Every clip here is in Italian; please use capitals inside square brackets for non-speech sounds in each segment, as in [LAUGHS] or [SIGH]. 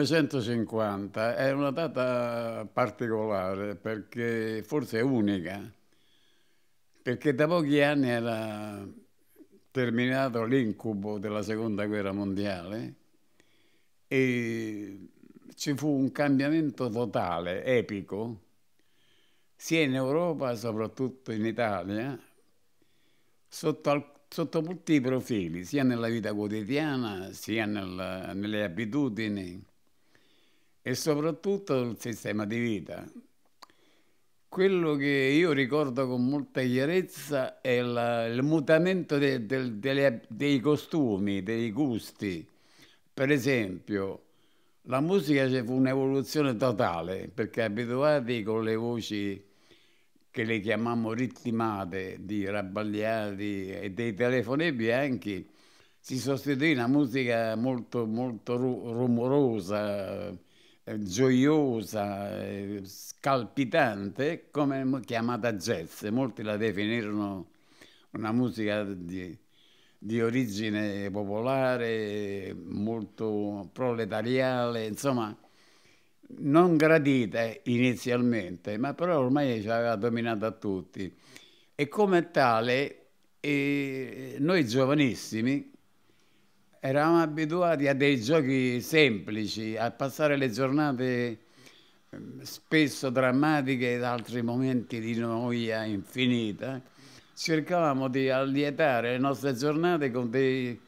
1950 è una data particolare perché forse è unica, perché da pochi anni era terminato l'incubo della seconda guerra mondiale e ci fu un cambiamento totale, epico, sia in Europa, soprattutto in Italia, sotto alcuni sotto molti profili, sia nella vita quotidiana, sia nella, nelle abitudini, e soprattutto sul sistema di vita. Quello che io ricordo con molta chiarezza è la, il mutamento de, de, de, dei costumi, dei gusti. Per esempio, la musica c'è fu un'evoluzione totale, perché abituati con le voci che le chiamiamo ritmate, di rabbagliati e dei telefoni bianchi, si sostituì una musica molto, molto rumorosa, eh, gioiosa, eh, scalpitante, come chiamata jazz. Molti la definirono una musica di, di origine popolare, molto proletariale, insomma non gradita inizialmente, ma però ormai ci aveva dominato a tutti. E come tale, eh, noi giovanissimi, eravamo abituati a dei giochi semplici, a passare le giornate ehm, spesso drammatiche ed altri momenti di noia infinita, cercavamo di allietare le nostre giornate con dei,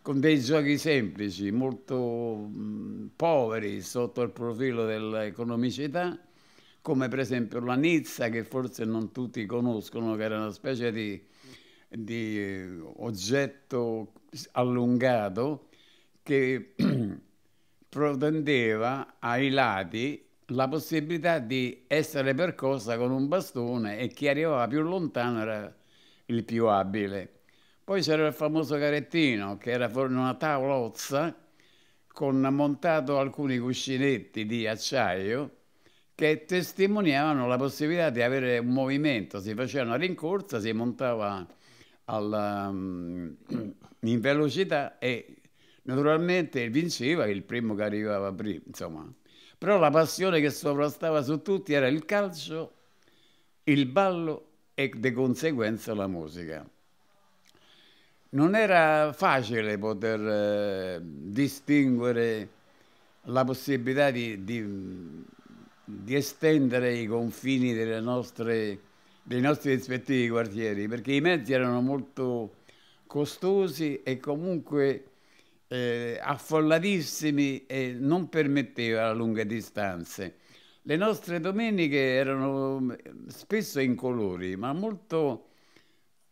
con dei giochi semplici, molto poveri sotto il profilo dell'economicità, come per esempio la Nizza, che forse non tutti conoscono, che era una specie di di eh, oggetto allungato che [CLEARS THROAT] protendeva ai lati la possibilità di essere percorsa con un bastone e chi arrivava più lontano era il più abile. Poi c'era il famoso carettino che era una tavolozza con montato alcuni cuscinetti di acciaio che testimoniavano la possibilità di avere un movimento, si faceva una rincorsa, si montava alla, ehm, [CLEARS THROAT] in velocità e naturalmente vinceva il primo che arrivava prima, insomma. Però la passione che sovrastava su tutti era il calcio, il ballo e di conseguenza la musica. Non era facile poter eh, distinguere la possibilità di, di, di estendere i confini delle nostre dei nostri rispettivi quartieri, perché i mezzi erano molto costosi e comunque eh, affollatissimi e non permetteva lunghe distanze. Le nostre domeniche erano mm, spesso incolori, ma molto,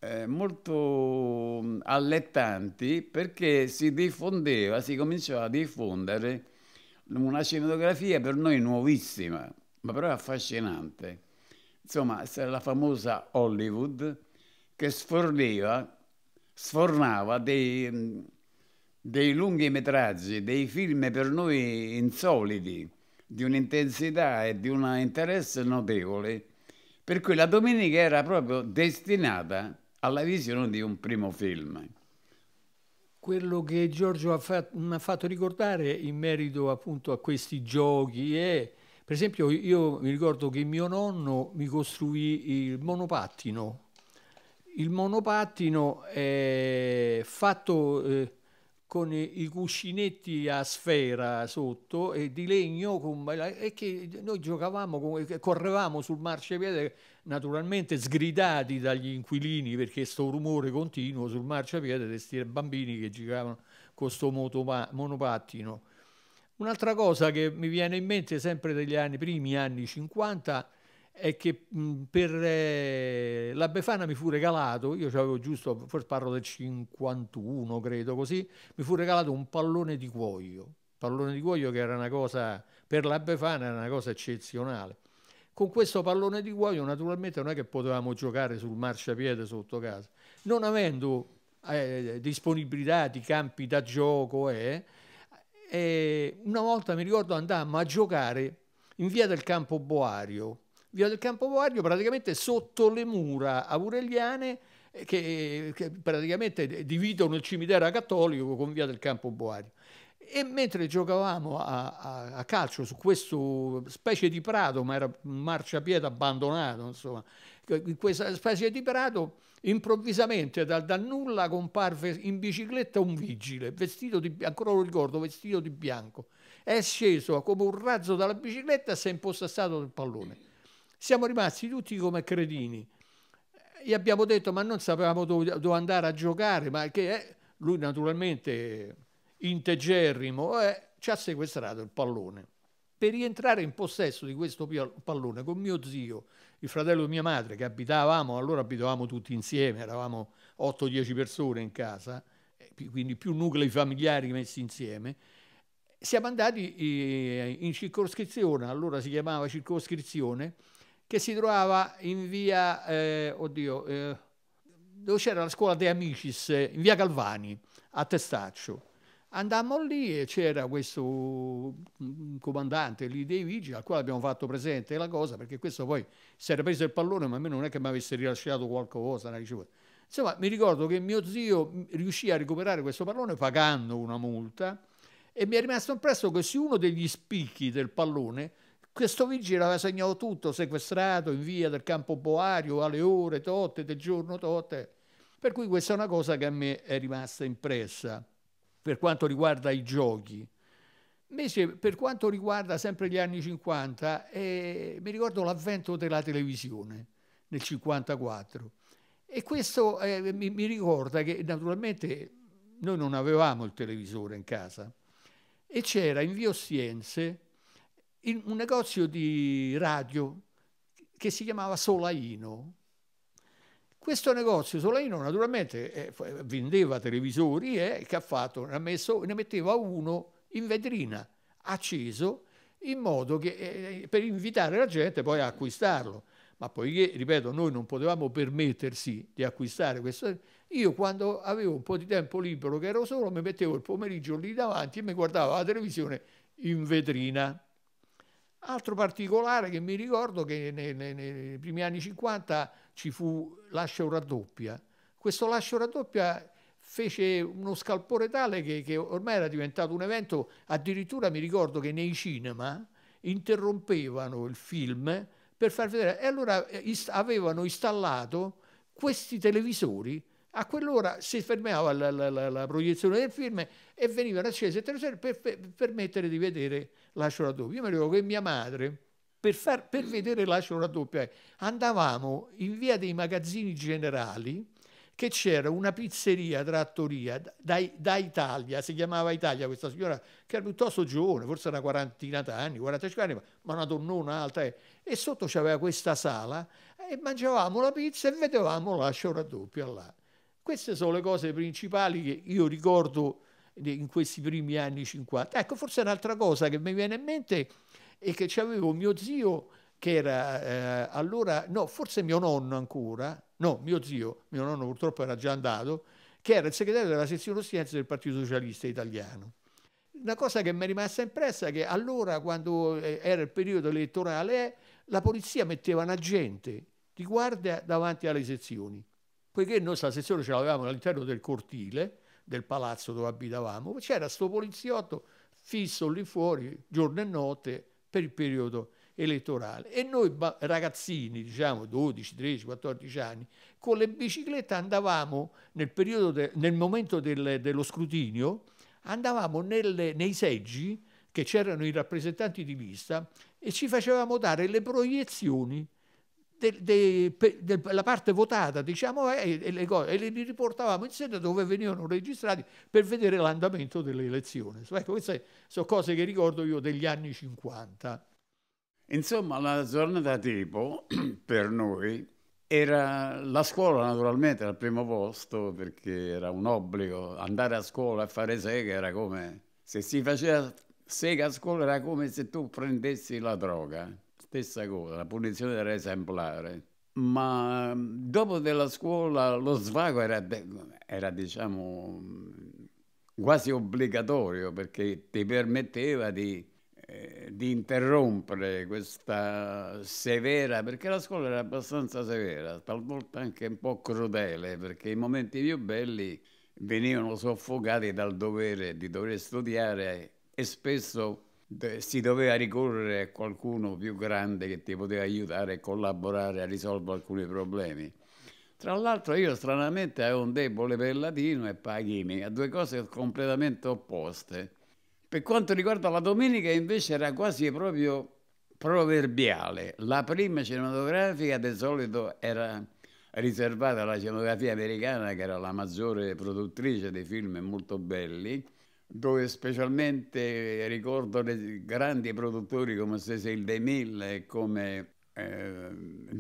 eh, molto mm, allettanti perché si diffondeva, si cominciava a diffondere una cinematografia per noi nuovissima, ma però affascinante insomma, c'era la famosa Hollywood che sforniva, sfornava dei, dei lunghi metraggi, dei film per noi insoliti, di un'intensità e di un interesse notevole, per cui la domenica era proprio destinata alla visione di un primo film. Quello che Giorgio ha fatto, mi ha fatto ricordare in merito appunto a questi giochi è per esempio io mi ricordo che mio nonno mi costruì il monopattino. Il monopattino è fatto eh, con i cuscinetti a sfera sotto e di legno con, e che noi giocavamo, con, correvamo sul marciapiede naturalmente sgridati dagli inquilini perché sto rumore continuo sul marciapiede di questi bambini che giravano con questo monopattino Un'altra cosa che mi viene in mente sempre degli anni, primi anni 50 è che mh, per eh, la Befana mi fu regalato, io avevo giusto, forse parlo del 51 credo così, mi fu regalato un pallone di cuoio, pallone di cuoio che era una cosa, per la Befana era una cosa eccezionale. Con questo pallone di cuoio naturalmente non è che potevamo giocare sul marciapiede sotto casa, non avendo eh, disponibilità di campi da gioco, eh, e una volta mi ricordo andammo a giocare in via del Campo Boario, via del Campo Boario praticamente sotto le mura aureliane eh, che, che praticamente dividono il cimitero cattolico con via del Campo Boario. E mentre giocavamo a, a, a calcio su questo specie di prato, ma era un marciapiede abbandonato, insomma, eh, in questa specie di prato, improvvisamente dal, dal nulla comparve in bicicletta un vigile, vestito di, bianco, ancora lo ricordo, vestito di bianco. È sceso come un razzo dalla bicicletta e si è impossessato del pallone. Siamo rimasti tutti come credini. Gli abbiamo detto, ma non sapevamo dove, dove andare a giocare, ma che è... lui naturalmente integerrimo eh, ci ha sequestrato il pallone. Per rientrare in possesso di questo pallone con mio zio, il fratello di mia madre che abitavamo, allora abitavamo tutti insieme, eravamo 8-10 persone in casa, eh, quindi più nuclei familiari messi insieme, siamo andati eh, in circoscrizione, allora si chiamava circoscrizione, che si trovava in via, eh, oddio, eh, dove c'era la scuola De Amicis, in via Galvani, a Testaccio Andammo lì e c'era questo mm, mm, comandante lì dei vigili al quale abbiamo fatto presente la cosa perché questo poi si era preso il pallone ma a me non è che mi avesse rilasciato qualcosa. Insomma mi ricordo che mio zio mm, riuscì a recuperare questo pallone pagando una multa e mi è rimasto impresso che su uno degli spicchi del pallone questo vigile aveva segnato tutto, sequestrato in via del campo boario alle ore totte del giorno totte. Per cui questa è una cosa che a me è rimasta impressa per quanto riguarda i giochi. Invece, per quanto riguarda sempre gli anni 50, eh, mi ricordo l'avvento della televisione nel 54 e questo eh, mi, mi, ricorda che naturalmente noi non avevamo il televisore in casa e c'era in Via Ostiense un negozio di radio che si chiamava Solaino, questo negozio Solaino naturalmente eh, vendeva televisori e eh, che ha fatto? Ne, ha messo, ne metteva uno in vetrina, acceso, in modo che eh, eh, per invitare la gente poi a acquistarlo. Ma poiché, ripeto, noi non potevamo permettersi di acquistare questo, io quando avevo un po' di tempo libero che ero solo, mi mettevo il pomeriggio lì davanti e mi guardavo la televisione in vetrina. Altro particolare che mi ricordo che nei, nei, nei primi anni 50 ci fu l'ascia raddoppia. Questo lascio raddoppia fece uno scalpore tale che, che ormai era diventato un evento, addirittura mi ricordo che nei cinema interrompevano il film per far vedere. E allora eh, avevano installato questi televisori a quell'ora si fermava la, la, la, la, proiezione del film e venivano accese e televisioni per, permettere di vedere l'ascio raddoppio. Io mi ricordo che mia madre, per, far, per vedere l'ascio raddoppio, andavamo in via dei magazzini generali, che c'era una pizzeria trattoria da, da, Italia, si chiamava Italia questa signora che era piuttosto giovane, forse una quarantina d'anni, 45 anni, ma una donnona alta eh. e sotto c'aveva questa sala e mangiavamo la pizza e vedevamo l'ascio raddoppio là. Queste sono le cose principali che io ricordo in questi primi anni 50. Ecco, forse un'altra cosa che mi viene in mente è che c'avevo mio zio che era eh, allora, no, forse mio nonno ancora, no, mio zio, mio nonno purtroppo era già andato, che era il segretario della sezione ostiense del Partito Socialista Italiano. Una cosa che mi è rimasta impressa è che allora, quando eh, era il periodo elettorale, la polizia metteva un agente di guardia davanti alle sezioni poiché noi questa ce l'avevamo all'interno del cortile del palazzo dove abitavamo, c'era sto poliziotto fisso lì fuori giorno e notte per il periodo elettorale e noi ragazzini, diciamo 12, 13, 14 anni, con le biciclette andavamo nel, de, nel momento del, dello scrutinio, andavamo nelle, nei seggi che c'erano i rappresentanti di lista e ci facevamo dare le proiezioni della parte votata, diciamo, eh, e, e, le cose, e li riportavamo in sede dove venivano registrati per vedere l'andamento delle elezioni. ecco, queste sono cose che ricordo io degli anni 50. Insomma, la giornata tipo [CLEARS THROAT] per noi era la scuola naturalmente al primo posto perché era un obbligo andare a scuola a fare sega era come se si faceva sega a scuola era come se tu prendessi la droga stessa cosa, la punizione era esemplare. Ma mm, dopo della scuola lo svago era, era diciamo, mm, quasi obbligatorio perché ti permetteva di, eh, di, interrompere questa severa, perché la scuola era abbastanza severa, talvolta anche un po' crudele, perché i momenti più belli venivano soffocati dal dovere di dover studiare e spesso si doveva ricorrere a qualcuno più grande che ti poteva aiutare e collaborare a risolvere alcuni problemi. Tra l'altro io stranamente avevo un debole per il latino e Paghini, a due cose completamente opposte. Per quanto riguarda la domenica invece era quasi proprio proverbiale. La prima cinematografica di solito era riservata alla cinematografia americana che era la maggiore produttrice di film molto belli dove specialmente ricordo grandi produttori come Cecil De Mille e come eh,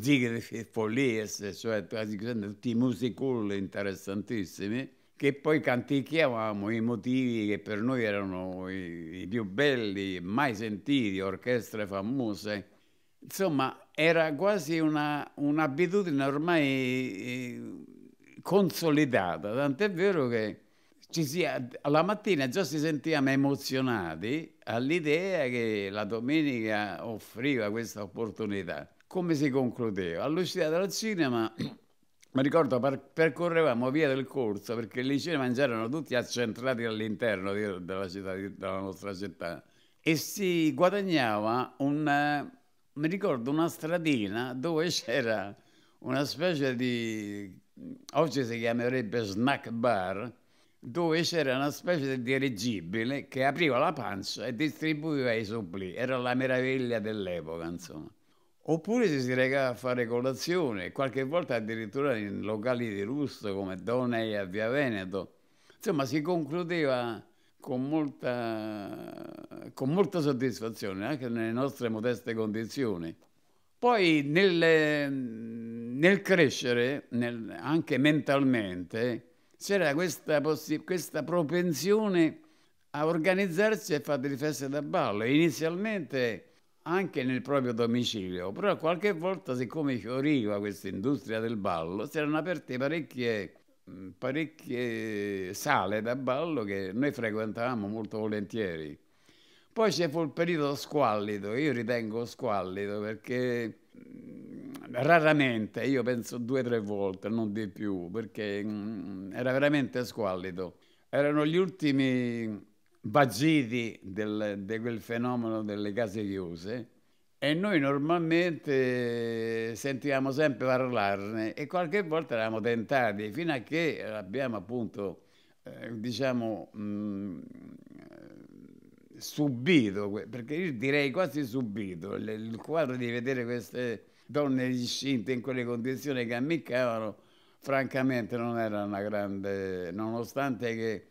Siegfried Follies, cioè tutti i musical interessantissimi, che poi canticchiavamo i motivi che per noi erano i, i più belli, mai sentiti, orchestre famose. Insomma, era quasi un'abitudine ormai eh, consolidata, tant'è vero che sia, la mattina già si sentiamo emozionati all'idea che la domenica offriva questa opportunità. Come si concludeva? All'uscita dal cinema, mi ricordo, percorrevamo via del corso perché lì i cinema erano tutti accentrati all'interno della, città, della nostra città e si guadagnava un, mi ricordo, una stradina dove c'era una specie di, oggi si chiamerebbe snack bar, dove c'era una specie di dirigibile che apriva la pancia e distribuiva i supplì. Era la meraviglia dell'epoca, insomma. Oppure ci si recava a fare colazione, qualche volta addirittura in locali di lusso come Donei a Via Veneto. Insomma, si concludeva con molta, con molta soddisfazione, anche nelle nostre modeste condizioni. Poi nel, nel crescere, nel, anche mentalmente, c'era questa, possi- questa propensione a organizzarsi e fare delle feste da ballo, inizialmente anche nel proprio domicilio, però qualche volta siccome fioriva questa industria del ballo, si erano aperte parecchie, parecchie sale da ballo che noi frequentavamo molto volentieri. Poi c'è fu il periodo squallido, io ritengo squallido perché raramente, io penso due o tre volte, non di più, perché mh, mm, era veramente squallido. Erano gli ultimi vagiti di de quel fenomeno delle case chiuse e noi normalmente sentivamo sempre parlarne e qualche volta eravamo tentati fino a che abbiamo appunto, eh, diciamo, mh, mm, subito, perché io direi quasi subito, il quadro di vedere queste donne discinte in quelle condizioni che ammiccavano, francamente non era una grande, nonostante che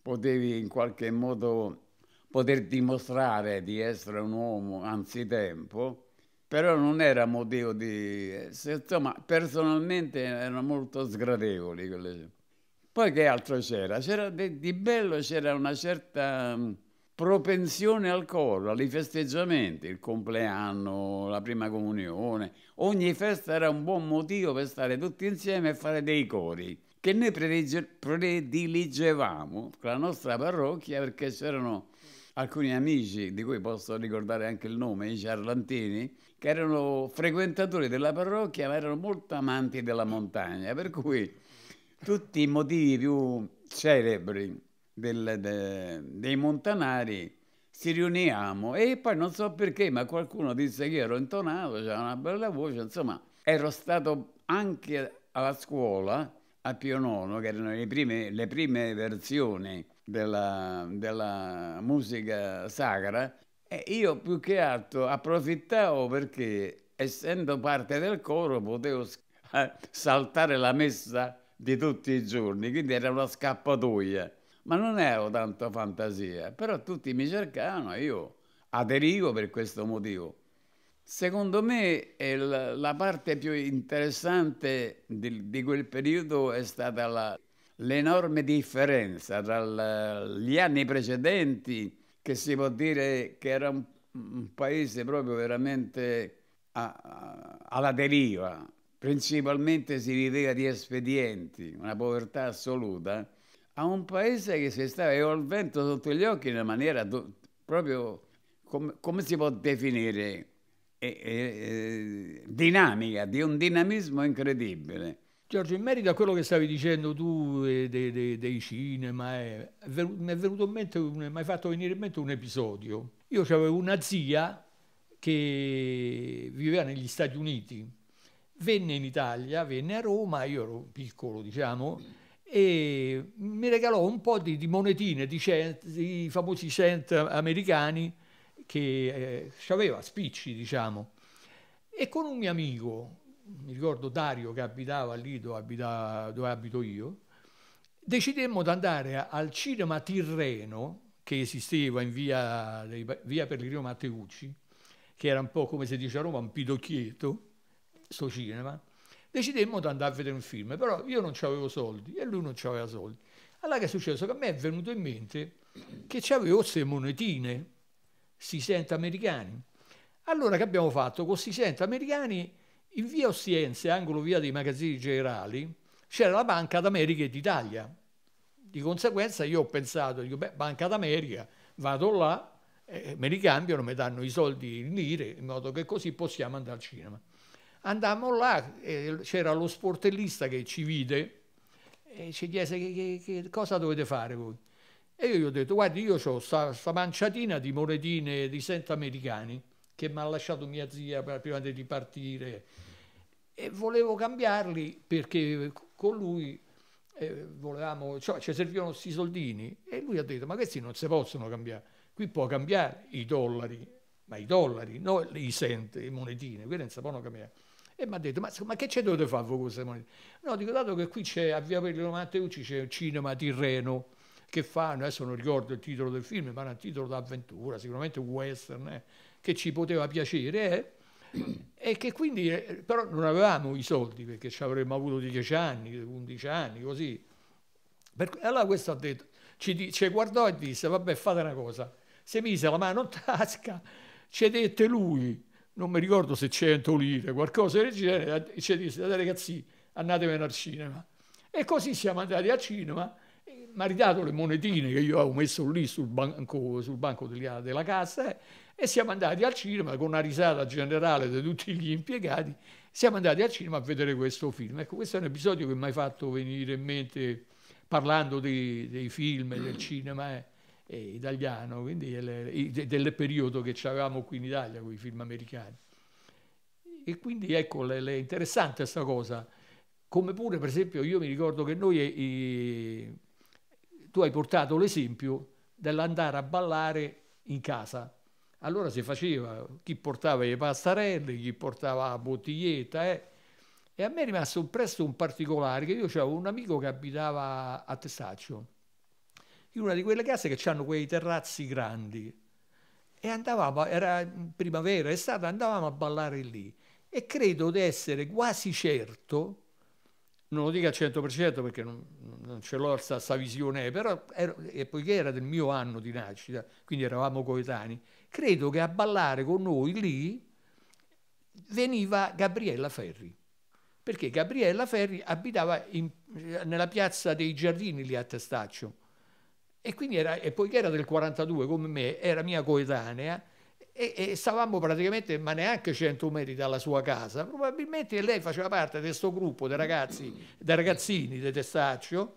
potevi in qualche modo poter dimostrare di essere un uomo anzitempo, però non era motivo di... Insomma, personalmente erano molto sgradevoli quelle... Poi che altro c'era? C'era di, bello, c'era una certa propensione al coro, ai festeggiamenti, il compleanno, la prima comunione. Ogni festa era un buon motivo per stare tutti insieme e fare dei cori, che noi prediligevamo con la nostra parrocchia perché c'erano alcuni amici, di cui posso ricordare anche il nome, i ciarlantini, che erano frequentatori della parrocchia ma erano molto amanti della montagna, per cui tutti i motivi più celebri del, de, dei montanari si riuniamo e poi non so perché, ma qualcuno disse che ero intonato, c'era una bella voce, insomma, ero stato anche alla scuola a Pio Nono, che erano le prime, le prime versioni della, della, musica sacra, e io più che altro approfittavo perché, essendo parte del coro, potevo eh, saltare la messa di tutti i giorni, quindi era una scappatoia ma non avevo tanta fantasia, però tutti mi cercavano e io aderivo per questo motivo. Secondo me eh, la parte più interessante di, di quel periodo è stata la, l'enorme differenza tra gli anni precedenti, che si può dire che era un, un paese proprio veramente a, a, alla deriva, principalmente si viveva di espedienti, una povertà assoluta, a un paese che si stava ho il vento sotto gli occhi in una maniera do, proprio, com, come si può definire, eh, eh, eh, dinamica, di un dinamismo incredibile. Giorgio, in merito a quello che stavi dicendo tu dei, eh, dei, dei, cinema, eh, mi è venuto in mente, mi hai fatto venire in mente un episodio. Io avevo una zia che viveva negli Stati Uniti, venne in Italia, venne a Roma, io ero piccolo, diciamo, e mi regalò un po' di, di monetine, di, cent, di, famosi cent americani che eh, aveva, spicci diciamo. E con un mio amico, mi ricordo Dario che abitava lì dove, abita, dove abito io, decidemmo di andare al cinema Tirreno, che esisteva in via, via Pellegrino Matteucci, che era un po' come si dice a Roma, un pidocchietto, sto cinema, decidemmo di andare a vedere un film, però io non avevo soldi e lui non aveva soldi. Allora che è successo? Che a me è venuto in mente che avevo queste monetine, si sente americani. Allora che abbiamo fatto? Con si sente americani in via Ostiense, angolo via dei magazzini generali, c'era la Banca d'America e d'Italia. Di conseguenza io ho pensato, dico, beh, Banca d'America, vado là, eh, me li cambiano, mi danno i soldi in lire, in modo che così possiamo andare al cinema. Andammo là, eh, c'era lo sportellista che ci vide e ci chiese che, che, che cosa dovete fare voi. E io gli ho detto, guardi, io ho questa manciatina di monetine di cento americani che mi ha lasciato mia zia prima di ripartire e volevo cambiarli perché con lui eh, volevamo, cioè ci servivano questi soldini e lui ha detto, ma questi non si possono cambiare, qui può cambiare i dollari, ma i dollari, non i cent, le monetine, quelle non si possono cambiare. E mi ha detto, ma, ma che c'è dovete fare voi questa moneta? No, dico, dato che qui c'è a Via Pello Matteucci c'è il cinema Tirreno, che fanno, adesso non ricordo il titolo del film, ma era un titolo d'avventura, sicuramente western, eh, che ci poteva piacere, eh, e che quindi, eh, però non avevamo i soldi, perché ci avremmo avuto 10 anni, 11 anni, così. Per, allora questo ha detto, ci, ci guardò e disse, vabbè fate una cosa, si mise la mano in tasca, ci dette lui non mi ricordo se 100 lire, qualcosa del genere, e ci disse, ragazzi, andatevene al cinema. E così siamo andati al cinema, mi ha ridato le monetine che io avevo messo lì sul banco, sul banco della, della cassa, eh, e siamo andati al cinema con una risata generale di tutti gli impiegati, siamo andati al cinema a vedere questo film. Ecco, questo è un episodio che mi ha fatto venire in mente parlando dei, dei film, del cinema. Eh eh, italiano, quindi del, del periodo che avevamo qui in Italia con i film americani. E quindi ecco, è interessante questa cosa, come pure per esempio io mi ricordo che noi, eh, i, tu hai portato l'esempio dell'andare a ballare in casa. Allora si faceva, chi portava le pastarelle, chi portava la bottiglietta, eh. e a me è rimasto presto un particolare, che io avevo un amico che abitava a Testaccio, in una di quelle case che hanno quei terrazzi grandi. E andavamo, era primavera, estate, andavamo a ballare lì. E credo di essere quasi certo, non lo dico al 100% perché non, non ce l'ho questa visione, però ero, e poiché era del mio anno di nascita, quindi eravamo coetanei, credo che a ballare con noi lì veniva Gabriella Ferri perché Gabriella Ferri abitava in, nella piazza dei giardini lì a Testaccio e, quindi era, e poiché era del 42 come me, era mia coetanea, e, e, stavamo praticamente, ma neanche 100 metri dalla sua casa, probabilmente lei faceva parte di questo gruppo di ragazzi, di ragazzini di Testaccio,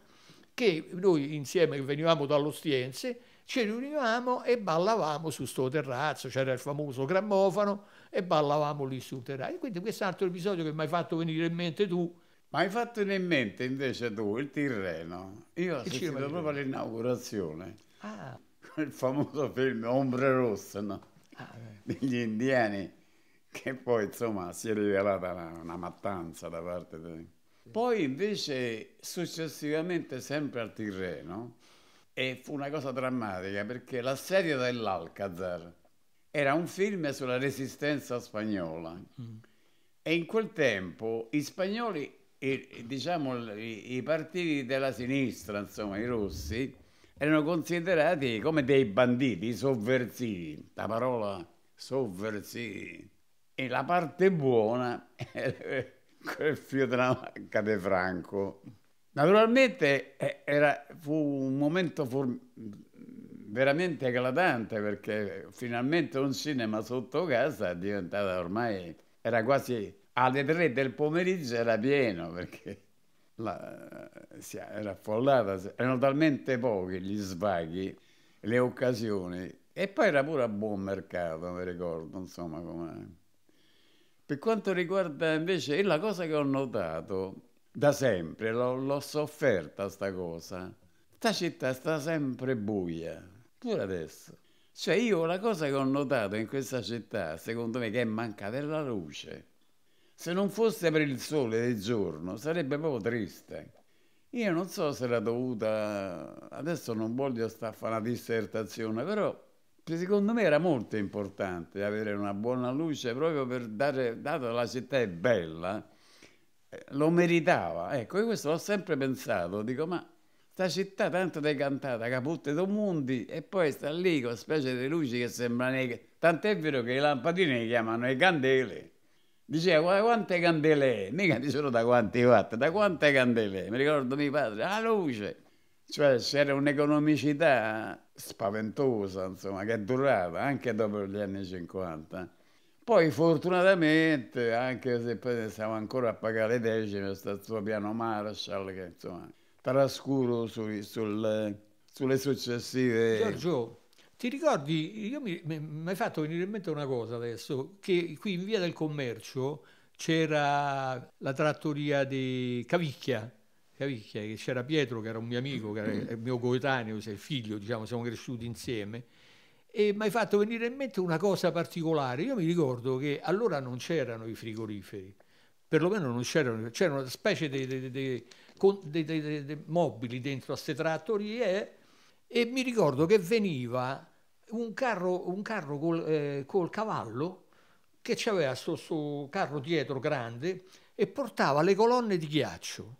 che noi insieme che venivamo dall'Ostiense, ci riunivamo e ballavamo su sto terrazzo, c'era il famoso grammofano e ballavamo lì sul terrazzo. E quindi questo è un altro episodio che mi hai fatto venire in mente tu, ma hai fatto in mente invece tu il Tirreno. Io ho sentito proprio l'inaugurazione. Ah. Il famoso film Ombre Rosse, no? ah, eh. Degli indiani, che poi insomma si è rivelata una, una mattanza da parte di... dei... Poi invece successivamente sempre al Tirreno e fu una cosa drammatica perché L'assedio dell'Alcazar era un film sulla resistenza spagnola mm. e in quel tempo i spagnoli i, diciamo, i, i partiti della sinistra, insomma i rossi, erano considerati come dei banditi, i sovversivi, la parola sovversivi. E la parte buona era [LAUGHS] quel fio della manca di Franco. Naturalmente eh, era, fu un momento veramente eclatante perché finalmente un cinema sotto casa è diventato ormai, era quasi alle tre del pomeriggio era pieno perché la, eh, era affollata, erano talmente pochi gli svaghi, le occasioni e poi era pure a buon mercato, mi ricordo, insomma come... Per quanto riguarda invece la cosa che ho notato da sempre, l'ho, sofferta sta cosa, sta città sta sempre buia, pure adesso. Cioè io la cosa che ho notato in questa città, secondo me, che manca la luce. Se non fosse per il sole del giorno sarebbe proprio triste. Io non so se era dovuta, adesso non voglio sta fare una dissertazione, però secondo me era molto importante avere una buona luce proprio per dare, dato che la città è bella, eh, lo meritava. Ecco, io questo l'ho sempre pensato, dico ma sta città tanto decantata, caputte due mondi e poi sta lì con specie di luci che sembrano... Tant'è vero che i lampadini li chiamano le candele. Diceva, da quante candele è? Mica di solo da quanti watt, da quante candele Mi ricordo mio padre, la luce! Cioè c'era un'economicità spaventosa, insomma, che durava anche dopo gli anni 50. Poi fortunatamente, anche se poi stiamo ancora a pagare le decime, sta il suo piano Marshall, che insomma, trascuro sui, sul, sulle successive... Giorgio, ti ricordi, io mi, mi hai fatto venire in mente una cosa adesso, che qui in Via del Commercio c'era la trattoria di Cavicchia, Cavicchia che c'era Pietro che era un mio amico, che era il mio coetaneo, il figlio, diciamo, siamo cresciuti insieme, e mi hai fatto venire in mente una cosa particolare. Io mi ricordo che allora non c'erano i frigoriferi, perlomeno non c'erano, c'erano una specie di mobili dentro a queste trattorie e mi ricordo che veniva un carro, un carro col, eh, col cavallo che c'aveva questo carro dietro grande e portava le colonne di ghiaccio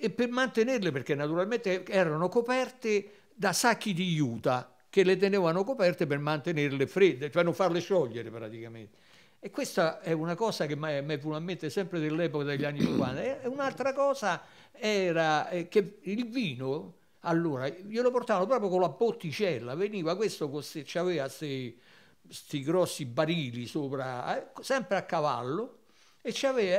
e per mantenerle perché naturalmente erano coperte da sacchi di juta che le tenevano coperte per mantenerle fredde, cioè non farle sciogliere praticamente. E questa è una cosa che mi è venuta a mente sempre dell'epoca degli anni 50. E un'altra cosa era eh, che il vino allora, glielo portavano proprio con la botticella, veniva questo, aveva questi grossi barili sopra, eh, sempre a cavallo, e,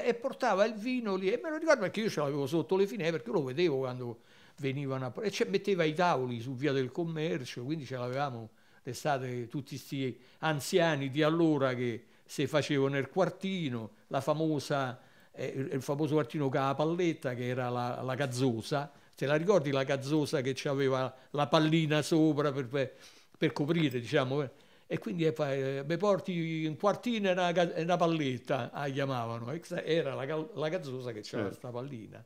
e portava il vino lì, e me lo ricordo perché io ce l'avevo sotto le finestre, perché lo vedevo quando venivano a... e ci metteva i tavoli su Via del Commercio, quindi ce l'avevamo l'estate tutti questi anziani di allora che si facevano il quartino, la famosa, eh, il famoso quartino con palletta che era la, la gazzosa, Te la ricordi la gazzosa che aveva la pallina sopra per, per, per coprire, diciamo? Eh? E quindi eh, eh mi porti un quartino e una, una, palletta, ah, chiamavano. Era la, la cazzosa che c'era questa certo. pallina.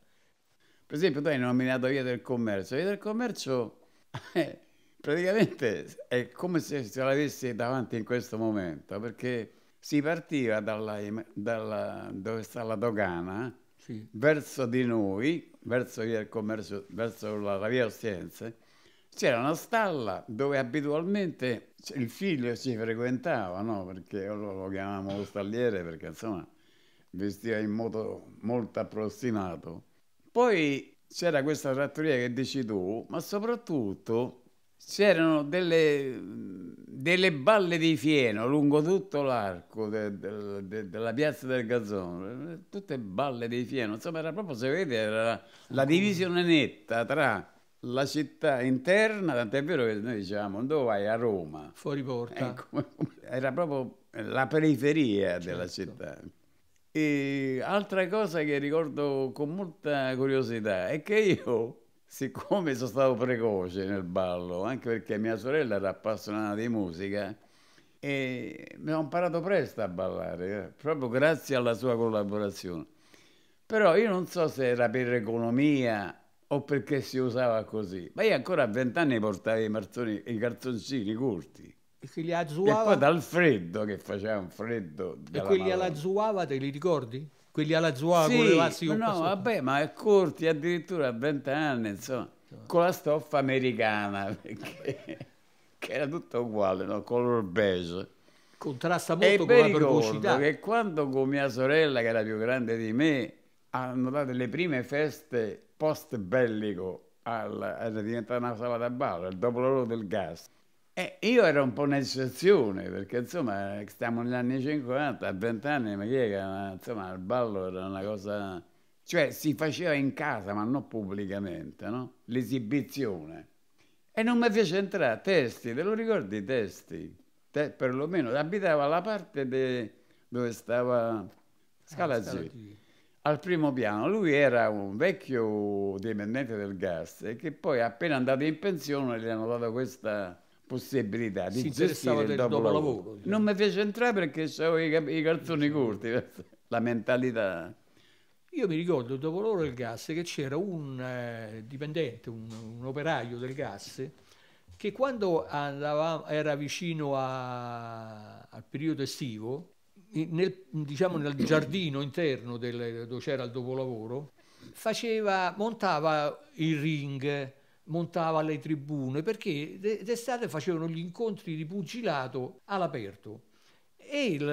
Per esempio, tu hai nominato Via del Commercio. Via del Commercio [LAUGHS] eh, praticamente è come se ce l'avessi davanti in questo momento, perché si partiva dalla, dalla, dove sta la dogana sì. verso di noi, verso il commercio, verso la, la via Ostiense, c'era una stalla dove abitualmente il figlio ci frequentava, no? Perché lo, lo chiamavamo lo stalliere perché insomma vestiva in modo molto approssimato. Poi c'era questa trattoria che dici tu, ma soprattutto c'erano delle, delle, balle di fieno lungo tutto l'arco de, de, de, della piazza del Gazzone, tutte balle di fieno, insomma era proprio, se vede, era la divisione netta tra la città interna, tant'è vero che noi diciamo, dove vai a Roma? Fuori porta. Ecco, era proprio la periferia certo. della città. E altra cosa che ricordo con molta curiosità è che io siccome sono stato precoce nel ballo, anche perché mia sorella era appassionata di musica, e mi ho imparato presto a ballare, eh, proprio grazie alla sua collaborazione. Però io non so se era per economia o perché si usava così, ma io ancora a vent'anni portavo i, marzoni, i calzoncini corti. E azzuava? E poi dal freddo, che faceva un freddo. E quelli alla zuava te li ricordi? quelli alla zuola sì, con le lassi no, vabbè, ma è corti addirittura a 20 anni, insomma, con la stoffa americana, [LAUGHS] perché che era tutto uguale, no? color beige. Contrasta molto e con la precocità. che quando con mia sorella, che era più grande di me, hanno dato le prime feste post-bellico, alla, era diventata una sala da ballo, dopo l'oro del gas, eh, io ero un po' un'eccezione, perché insomma, stiamo negli anni 50, a 20 anni, ma chi insomma, il ballo era una cosa... Cioè, si faceva in casa, ma non pubblicamente, no? L'esibizione. E non mi fece entrare Testi, te lo ricordi i Testi? Te, perlomeno, abitava la parte de, dove stava Scalagì, ah, al primo piano. Lui era un vecchio dipendente del gas e che poi appena andato in pensione gli hanno dato questa possibilità di gestire il dopolavoro. lavoro diciamo. Non mi fece entrare perché avevo i, i calzoni sì. corti, [LAUGHS] la mentalità. Io mi ricordo dopo dopolavoro del gas che c'era un eh, dipendente, un, un, operaio del gas che quando andava, era vicino a, al periodo estivo, nel, diciamo nel giardino interno del, dove c'era il dopolavoro, faceva, montava il ring montava alle tribune, perché d'estate facevano gli incontri di pugilato all'aperto. E l,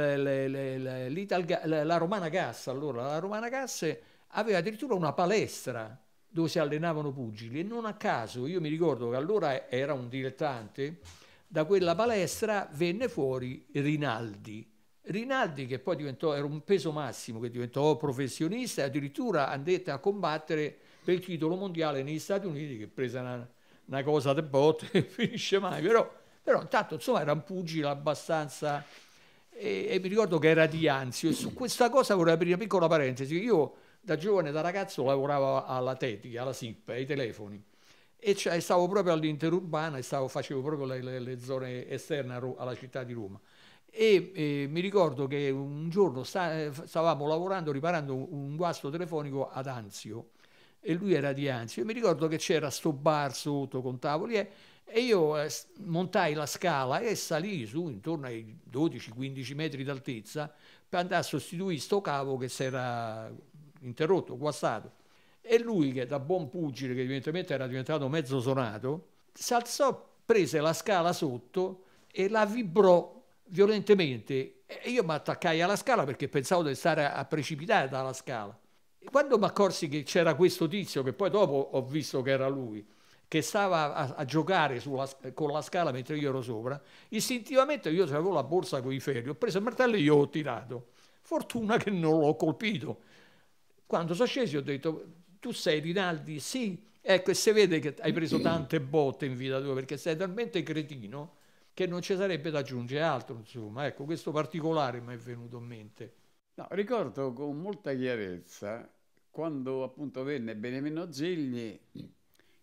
l, la Romana Cassa, allora, la Romana Cassa aveva addirittura una palestra dove si allenavano pugili e non a caso, io mi ricordo che allora era un dilettante, da quella palestra venne fuori Rinaldi. Rinaldi che poi diventò, era un peso massimo, che diventò professionista e addirittura andette a combattere per il titolo mondiale negli Stati Uniti, che presa una, una cosa de botte [LAUGHS] e finisce mai, però, però intanto insomma era un pugile abbastanza... E, e mi ricordo che era di Anzio e su questa cosa vorrei aprire una piccola parentesi, io da giovane, da ragazzo lavoravo alla TETI, alla SIP, ai telefoni e cioè stavo proprio all'interurbana e stavo, facevo proprio le, le, le zone esterne Ru- alla città di Roma. E, e, mi ricordo che un giorno sta, eh, stavamo lavorando, riparando un guasto telefonico ad Anzio e lui era di Anzio. Io mi ricordo che c'era sto bar sotto con tavoli eh, e io eh, montai la scala e salì su intorno ai 12-15 metri d'altezza per andare a sostituire sto cavo che si era interrotto, guastato. E lui, che da buon pugile, che evidentemente era diventato mezzo sonato, si alzò, prese la scala sotto e la vibrò violentemente. E io mi attaccai alla scala perché pensavo di stare a precipitare dalla scala quando mi accorsi che c'era questo tizio, che poi dopo ho visto che era lui, che stava a, a giocare sulla, con la scala mentre io ero sopra, istintivamente io avevo la borsa con i ferri, ho preso il martello e io ho tirato. Fortuna che non l'ho colpito. Quando sono scesi ho detto, tu sei Rinaldi? Sì. Ecco, e si vede che hai preso tante botte in vita tua perché sei talmente cretino che non ci sarebbe da aggiungere altro, insomma. Ecco, questo particolare mi è venuto in mente. No, ricordo con molta chiarezza quando appunto venne Benemino Gigli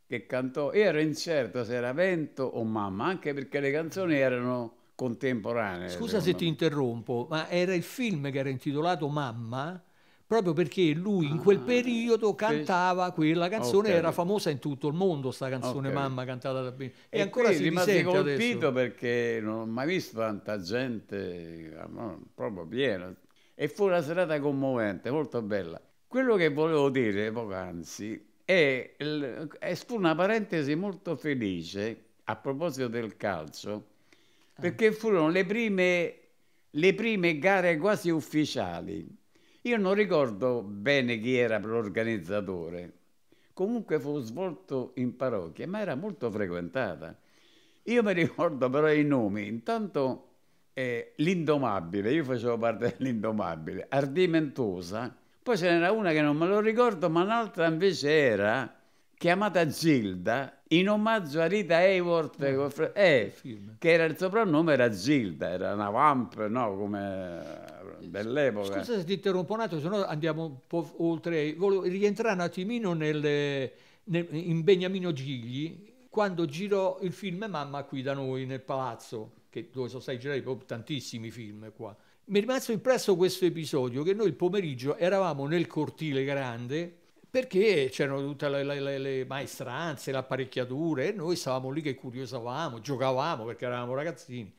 che cantò, era incerto se era vento o mamma, anche perché le canzoni erano contemporanee. Scusa se me. ti interrompo, ma era il film che era intitolato Mamma? proprio perché lui in ah, quel periodo cantava quella canzone, okay. era famosa in tutto il mondo sta canzone okay. Mamma cantata da Benemino. E, e ancora si rimasi colpito adesso. perché non ho mai visto tanta gente, proprio piena. E fu una serata commovente, molto bella. Quello che volevo dire poc'anzi è, è una parentesi molto felice a proposito del calcio, ah. perché furono le prime, le prime gare quasi ufficiali. Io non ricordo bene chi era l'organizzatore, comunque fu svolto in parrocchia, ma era molto frequentata. Io mi ricordo però i nomi, intanto eh, l'Indomabile, io facevo parte [LAUGHS] dell'Indomabile, Ardimentosa, poi ce n'era una che non me lo ricordo, ma un'altra invece era chiamata Zilda in omaggio a Rita Hayworth, mm. eh, eh, eh che era il soprannome era Zilda, era una vamp no, come dell'epoca. Scusa se ti interrompo un attimo, se no andiamo un po' oltre. Volevo rientrare un attimino nel, nel, in Beniamino Gigli quando girò il film Mamma qui da noi nel palazzo, che dove sono stati girati proprio tantissimi film qua. Mi è rimasto impresso questo episodio che noi il pomeriggio eravamo nel cortile grande perché c'erano tutte le, le, le maestranze, le apparecchiature e noi stavamo lì che curiosavamo, giocavamo perché eravamo ragazzini.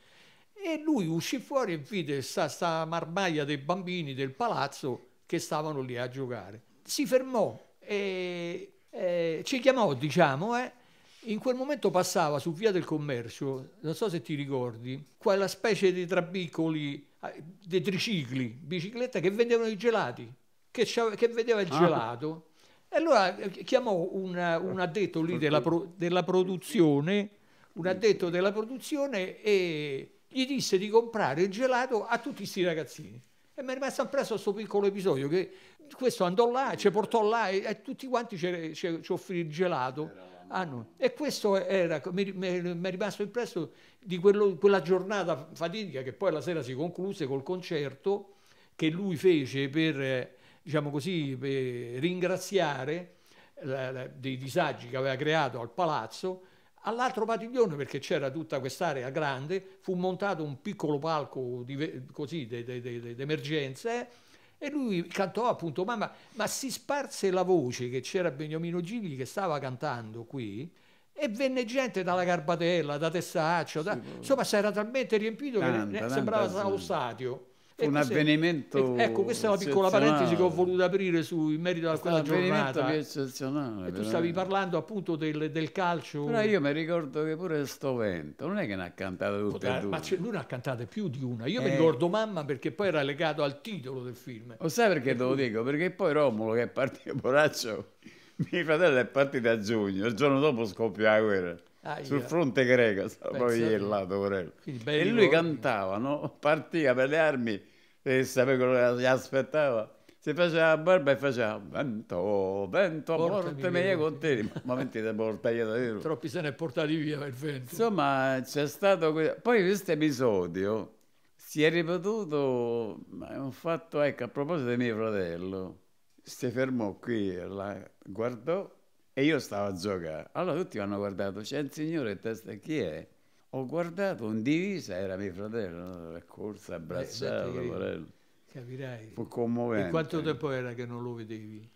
E lui uscì fuori e vide questa sta marmaglia dei bambini del palazzo che stavano lì a giocare. Si fermò e, e ci chiamò, diciamo, eh, in quel momento passava su Via del Commercio, non so se ti ricordi, quella specie di trabicoli Ah, dei tricicli, bicicletta che vendevano i gelati, che, che vedeva il ah. gelato. E allora eh, chiamò una, eh, un addetto lì della, pro, della produzione, un addetto della produzione e gli disse di comprare il gelato a tutti questi ragazzini. E mi è rimasto impresso questo piccolo episodio che questo andò là, ci portò là e, e tutti quanti ci offrì il gelato hanno. Ah, e questo era, mi, mi è rimasto impresso di quello, quella giornata fatidica che poi la sera si concluse col concerto che lui fece per, diciamo così, per ringraziare la, la, dei disagi che aveva creato al palazzo. All'altro padiglione, perché c'era tutta quest'area grande, fu montato un piccolo palco di, così d'emergenza eh, e lui cantò appunto Mamma, ma si sparse la voce che c'era Beniamino Gigli che stava cantando qui e venne gente dalla Garbatella da Testaccio, da... insomma si era talmente riempito tanta, che sembrava tanta, stadio. E un avvenimento. Ecco, ecco, questa è una piccola parentesi che ho voluto aprire su, in merito a quella giornata. Che è eccezionale. E tu stavi parlando appunto del, del calcio. Però io mi ricordo che pure vento, non è che ne ha cantate tutte Potrà, e due. Ma lui ne ha cantate più di una. Io eh. mi ricordo mamma perché poi era legato al titolo del film. Lo oh, sai perché e te lo ecco. dico? Perché poi Romolo che è partito, [LAUGHS] poraccio, mio fratello è partito a giugno, il giorno dopo scoppia la guerra. Ah, sul fronte greco, stava là, poverello. E lui cantava, no? [LAUGHS] partiva per le armi e sapeva quello che gli aspettava. Si faceva la barba e faceva vento, vento, portami via con te. Ma mentite, io davvero. Troppi se ne è portati via per vento. Insomma, c'è stato... Que... Poi questo episodio si è ripetuto, è un fatto, ecco, a proposito di mio fratello, si fermò qui, la guardò e io stavo a giocare. Allora tutti mi hanno guardato, c'è il signore in testa, chi è? Ho guardato, in divisa era mio fratello, corsa, abbracciato, Beh, Capirai. Fu commovente. E quanto tempo era che non lo vedevi?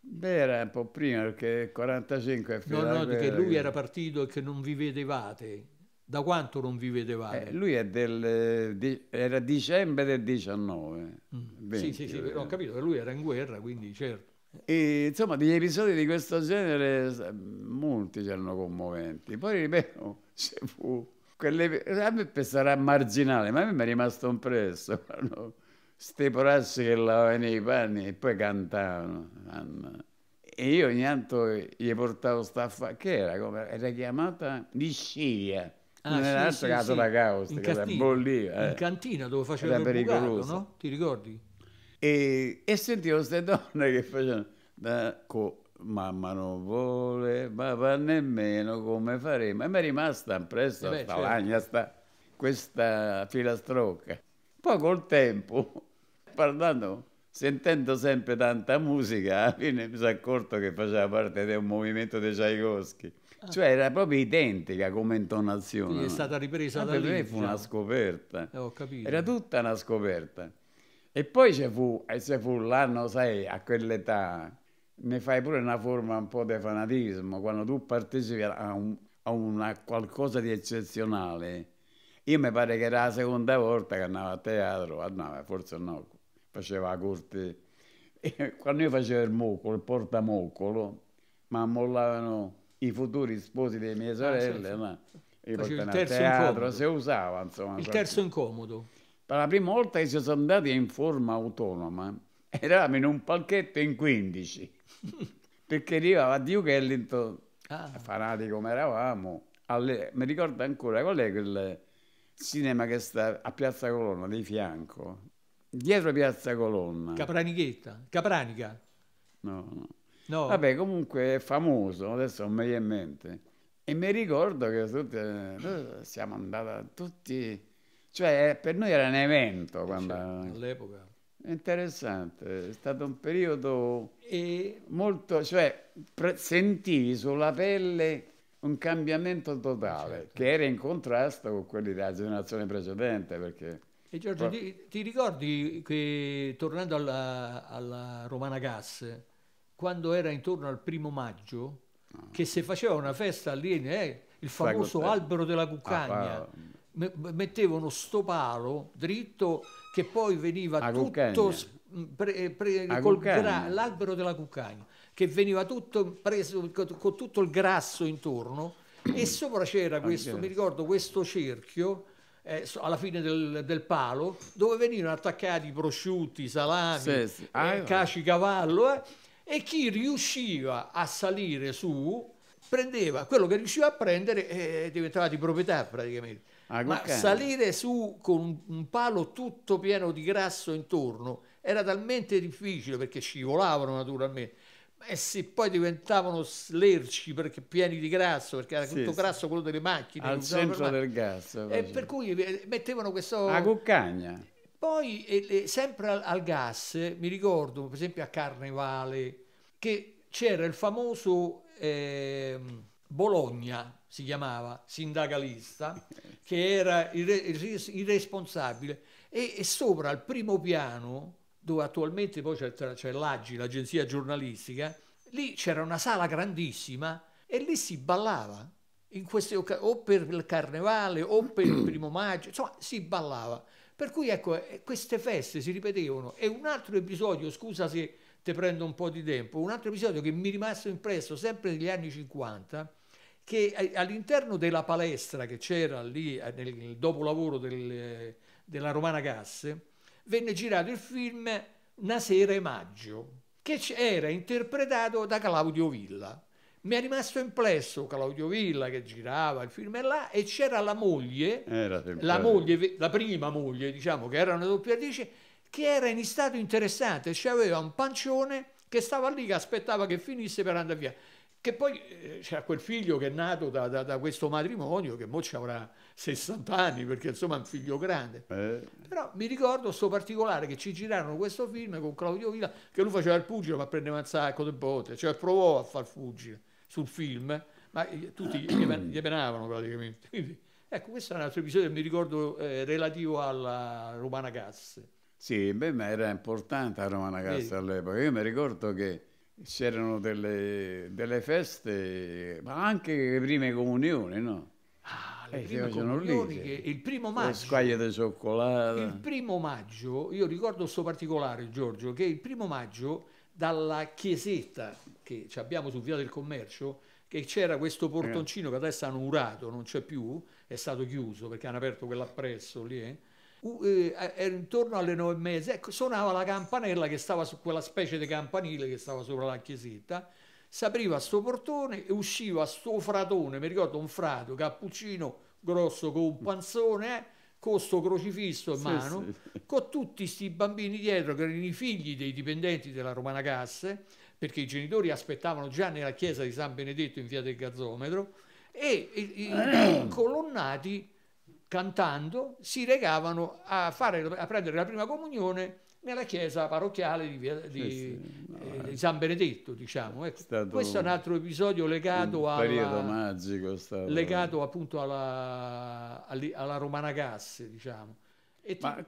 Beh, era un po' prima, perché 45 è finito. No, no, perché lui che... era partito e che non vi vedevate. Da quanto non vi vedevate? Eh, lui è del, di, era dicembre del 19. Mm. 20, sì, sì, sì, eh. ho capito, lui era in guerra, quindi certo. E, insomma, degli episodi di questo genere molti c'erano commoventi. Poi ripeto, [LAUGHS] ci fu. Quelle, eh, a me sarà marginale, ma a me mi è rimasto impresso. [LAUGHS] Quando ste porassi che lavavano i panni e poi cantavano. Anna. E io ogni tanto gli portavo sta fa- che era come era chiamata Liscia. Ah, non era sì, altro sì, caso sì. la causa, che era eh. In cantina dove faceva il bucato, no? Ti ricordi? E, e sentivo queste donne che facevano da, co, mamma non vuole, papà nemmeno, come faremo? E mi è rimasta impressa eh sta certo. lagna, sta, questa filastrocca. Poi col tempo, parlando, sentendo sempre tanta musica, alla fine mi sono accorto che faceva parte di un movimento dei Tchaikovsky. Ah. Cioè era proprio identica come intonazione. Quindi è stata ripresa da lì. Per me fu una scoperta. Eh, era tutta una scoperta. E poi c'è fu, e ci fu l'anno 6, a quell'età, ne fai pure una forma un po' di fanatismo, quando tu partecipi a, un, a una qualcosa di eccezionale. Io mi pare che era la seconda volta che andavo a teatro, andava, forse no, faceva la corte. E quando io facevo il moccolo, il portamoccolo, mi ammollavano i futuri sposi delle mie ah, sorelle, ah, sì, sì. No? io portavo a teatro, incomodo. si usava insomma. Il terzo incomodo. Per la prima volta che si sono andati in forma autonoma, [LAUGHS] eravamo in un palchetto in 15, [LAUGHS] perché arrivava Duke Ellington, ah. fanati come eravamo. Alle, mi ricordo ancora qual è quel cinema che sta a Piazza Colonna, di fianco, dietro Piazza Colonna. Capranichetta, Capranica. No, no. no. Vabbè, comunque è famoso, adesso non mi viene in mente. E mi ricordo che tutti, eh, siamo andati tutti cioè, per noi era un evento. Eh, quando... Cioè, all'epoca. Interessante, è stato un periodo e... molto, cioè, pre- sentivi sulla pelle un cambiamento totale certo. che era in contrasto con quelli della generazione precedente. Perché... E Giorgio, ti, ti, ricordi che tornando alla, alla, Romana Gas, quando era intorno al primo maggio, no. Ah. che si faceva una festa lì, eh, il famoso albero della ah, cuccagna. ah mettevano sto palo dritto che poi veniva a tutto pre, eh, pre, gra, l'albero della cuccagna che veniva tutto preso con tutto il grasso intorno e mm. sopra c'era ah, questo, Anche. mi ricordo questo cerchio eh, alla fine del, del, palo dove venivano attaccati prosciutti, salami, sì, sì. Eh, ah, eh, caci cavallo eh, e chi riusciva a salire su prendeva quello che riusciva a prendere e eh, diventava di proprietà praticamente Ah, ma salire su con un palo tutto pieno di grasso intorno era talmente difficile perché scivolavano naturalmente e se poi diventavano slerci perché pieni di grasso perché era sì, tutto sì. grasso quello delle macchine al centro del gas e per cui eh, mettevano questo a cuccagna poi eh, sempre al, al gas mi ricordo per esempio a Carnevale che c'era il famoso eh, Bologna si chiamava, sindacalista, [LAUGHS] che era il, il, il responsabile, e, e, sopra al primo piano, dove attualmente poi c'è, c'è l'AGI, l'agenzia giornalistica, lì c'era una sala grandissima e lì si ballava, queste, o per il carnevale o per il primo maggio, insomma si ballava. Per cui ecco, eh, queste feste si ripetevano e un altro episodio, scusa se te prendo un po' di tempo, un altro episodio che mi è rimasto impresso sempre negli anni 50 che eh, all'interno della palestra che c'era lì eh, nel dopolavoro del, eh, della Romana Gas venne girato il film Una sera e maggio che era interpretato da Claudio Villa. Mi è rimasto impresso Claudio Villa che girava il film là e c'era la moglie, la, moglie la prima moglie diciamo che era una doppiatrice che era in stato interessante, cioè aveva un pancione che stava lì che aspettava che finisse per andare via che poi eh, c'è quel figlio che è nato da, da, da questo matrimonio, che mo' ci avrà 60 anni, perché insomma è un figlio grande. Eh. Però mi ricordo sto particolare che ci girarono questo film con Claudio Villa, che lui faceva il pugile ma prendeva un sacco di botte, cioè provò a far fuggire sul film, ma tutti gli penavano praticamente. [LAUGHS] Quindi, ecco, questo è un altro episodio che mi ricordo eh, relativo alla Romana Casse. Sì, beh, ma era importante la Romana Casse all'epoca. Io mi ricordo che c'erano delle, delle, feste, ma anche le prime comunioni, no? Ah, le eh, prime comunioni, lì, che, il primo maggio. Le scaglie di cioccolato. Il primo maggio, io ricordo questo particolare, Giorgio, che il primo maggio dalla chiesetta che abbiamo su Via del Commercio, che c'era questo eh. portoncino che adesso hanno urato, non c'è più, è stato chiuso perché hanno aperto quell'appresso lì, eh? eh, eh ero intorno alle nove e mezza, ecco, suonava la campanella che stava su quella specie di campanile che stava sopra la chiesetta, si apriva sto portone e usciva sto fratone, mi ricordo un frato, cappuccino grosso con un panzone, eh, con sto crocifisso in mano, sì, sì. con tutti questi bambini dietro che erano i figli dei dipendenti della Romana Casse, perché i genitori aspettavano già nella chiesa di San Benedetto in via del Gazzometro, e, e, [CLEARS THROAT] e colonnati cantando, si recavano a, fare, a prendere la prima comunione nella chiesa parrocchiale di, via, di, sì, no, eh, di eh. San Benedetto, diciamo. Ecco, è questo è un altro episodio legato, alla, magico, legato appunto alla, alla, Romana Gas, diciamo. Ti... Ma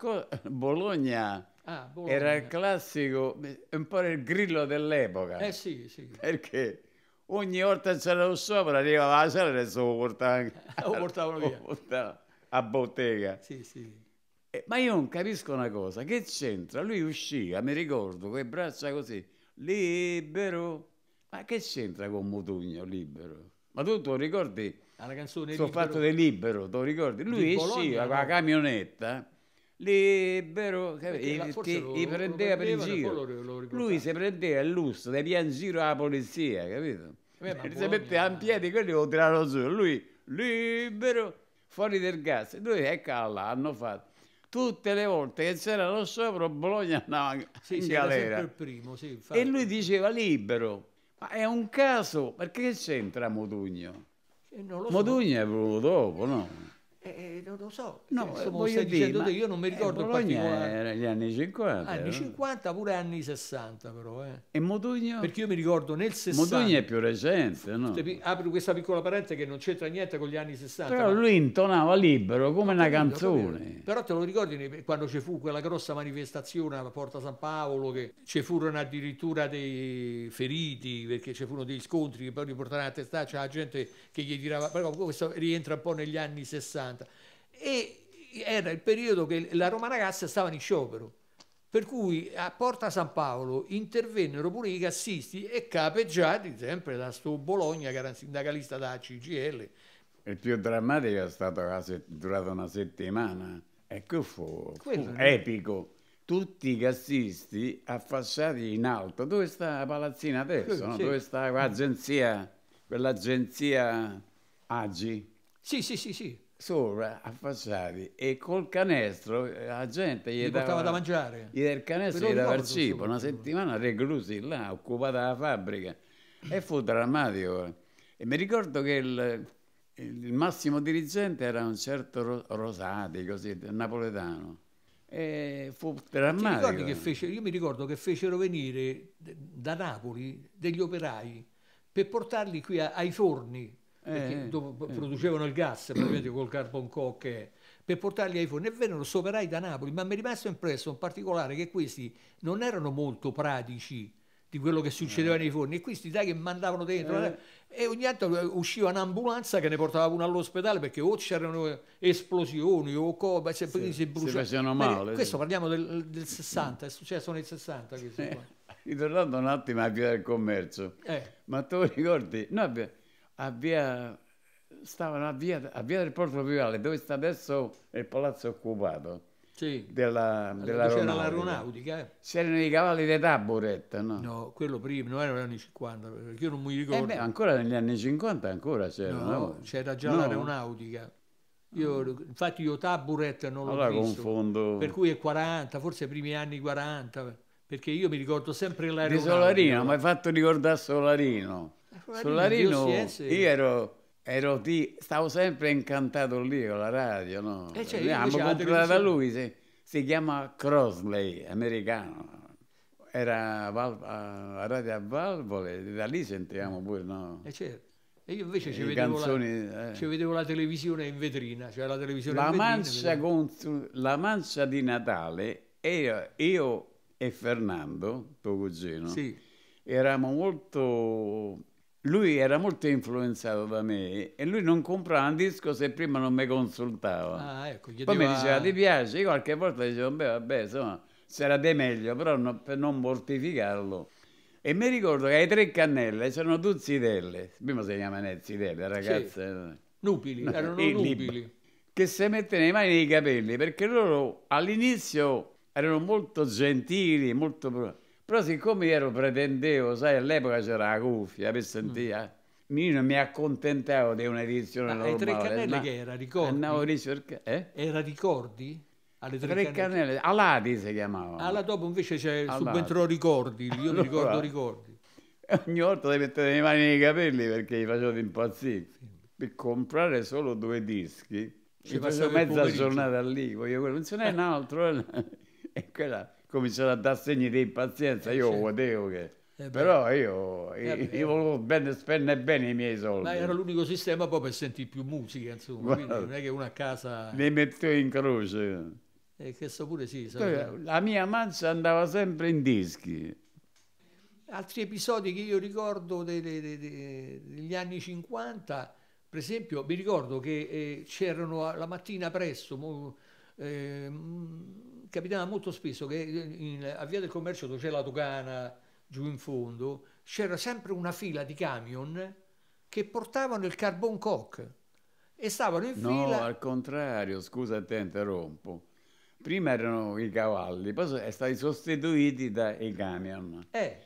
Bologna, ah, Bologna, era il classico, un po' il grillo dell'epoca. Eh sì, sì. Perché ogni volta c'era un sopra, arrivava la sera e [LAUGHS] lo portavano, lo [LAUGHS] portavano via. Lo portavano a bottega. Sì, sì. Eh, ma io non capisco una cosa, che c'entra? Lui usciva, mi ricordo, con le braccia così, libero. Ma che c'entra con Mutugno, libero? Ma tu lo ricordi? Alla canzone Sto fatto del libero, lo ricordi? Lui usciva con la camionetta libero Perché e, che, lo, prendeva, prendeva per il giro lui si prendeva il lusso dei in giro alla polizia capito? Eh, si metteva in piedi quelli lo tiravano su lui libero fuori del gas. E Lui, ecco là, hanno fatto tutte le volte che c'era lo sciopero Bologna andava in sì, galera primo, sì, e lui diceva libero ma è un caso perché c'entra Modugno eh, so. Modugno è venuto dopo no? Eh, eh, non lo so, no, eh, Insomma, voglio dire, te, io non mi eh, ricordo eh, particolare. Era gli anni 50. Anni no? 50, pure anni 60 però. Eh. E Modugno? Perché io mi ricordo nel 60. Modugno è più recente, no? Apro questa piccola parentesi che non c'entra niente con gli anni 60. Però lui intonava libero come una canzone. Capito. Però te lo ricordi quando ci fu quella grossa manifestazione a Porta San Paolo che ci furono addirittura dei feriti perché ci furono degli scontri che poi li a testaccia la gente che gli tirava... Però questo rientra un po' negli anni 60. 80, e era il periodo che la Roma ragazza stava in sciopero. Per cui a Porta San Paolo intervennero pure i cassisti e capeggiati sempre da sto Bologna che era un sindacalista da CGL. Il più drammatico è stato che è durato una settimana. E ecco, che fu, fu epico. Tutti i cassisti affacciati in alto. Dove sta la palazzina adesso? No? Dove sta l'agenzia, quell'agenzia Agi? Sì, sì, sì, sì sopra affacciati e col canestro eh, la gente gli, gli dava, portava da mangiare gli il canestro Però gli dava il cibo una settimana reclusi là occupata la fabbrica e fu drammatico e mi ricordo che il, il massimo dirigente era un certo Rosati così napoletano e fu drammatico fece, io mi ricordo che fecero venire da Napoli degli operai per portarli qui a, ai forni eh, dopo, eh. producevano il gas praticamente col carbon coke eh, per portarli ai forni e vennero operai da Napoli, ma mi è rimasto impresso in particolare che questi non erano molto pratici di quello che succedeva eh. nei forni e questi dai che mandavano dentro eh. eh e ogni tanto eh, usciva un'ambulanza che ne portava uno all'ospedale perché o c'erano esplosioni o cose cioè, sì, si bruciavano si male, questo sì. parliamo del, del 60 è successo nel 60 questo eh. [LAUGHS] ritornando un attimo a via del commercio ma tu ricordi no, a via, stavano a via, a via del Porto Vivale, dove sta adesso il palazzo occupato. Sì. Della, della c'era l'aeronautica. Eh? C'erano i cavalli dei Taburet, no? No, quello prima, non erano gli anni 50, perché io non mi eh ricordo. Eh beh, ancora negli anni 50 ancora c'era, no? no? C'era già no. l'aeronautica. Io, ah. infatti io Taburet non l'ho allora visto. confondo. Per cui è 40, forse i primi anni 40, perché io mi ricordo sempre l'aeronautica. Di Solarino, mi hai fatto ricordare Solarino. Sull'Arino sì, eh, sì. io ero, ero di, stavo sempre incantato lì con la radio, no? E eh, cioè, Abbiamo comprato da lui, si, si, chiama Crosley, americano. Era val, a, a radio a valvole, da lì sentiamo pure, no? E eh, certo. E io invece ci vedevo, canzoni, la, eh. ci vedevo, la, televisione in vetrina, cioè la televisione la in vetrina. Mancia contro, la mancia di Natale, io, io e Fernando, tuo cugino, sì. eravamo molto lui era molto influenzato da me e lui non comprava un disco se prima non mi consultava. Ah, ecco, Poi mi diceva ti piace, Io qualche volta dicevo beh vabbè insomma sarebbe meglio però no, per non mortificarlo. E mi ricordo che ai tre cannelle c'erano due zitelle, prima si chiamano zitelle ragazze. Sì. Eh. Nubili, no, erano nubili. Che si mette le mani nei capelli perché loro all'inizio erano molto gentili, molto però siccome ero pretendevo, sai, all'epoca c'era la cuffia per sentire, mm. Eh. io non mi accontentavo di un'edizione ma ai tre cannelle che era, ricordi? Andavo ricerca... eh? Era ricordi? Alle tre, tre cannelle. cannelle. Alati si chiamavano. Alla dopo invece c'è il subentrò ricordi, io allora, ricordo ricordi. Ogni volta ti mettevo le mani nei capelli perché gli facevo impazzire. Sì. Per comprare solo due dischi, ci passo mezza giornata lì, voglio quello, non ce n'è un altro. Eh. [LAUGHS] e quella cominciano a dare segni di impazienza, eh, io certo. vedevo che... Eh Però io, eh io volevo bene, spendere bene i miei soldi. Ma era l'unico sistema poi per sentire più musica, insomma, Guarda, quindi non è che uno a casa... Li mettevo in croce. Eh, e questo pure sì. Poi, la mia mancia andava sempre in dischi. Altri episodi che io ricordo de, de, degli anni 50, per esempio, mi ricordo che eh, c'erano la mattina presto Ehm, capitava molto spesso che in, a Via del Commercio dove c'è la dogana giù in fondo c'era sempre una fila di camion che portavano il carbon cock e stavano in no, fila. No, al contrario, scusa te interrompo. Prima erano i cavalli, poi sono eh, stati sostituiti dai camion. Eh.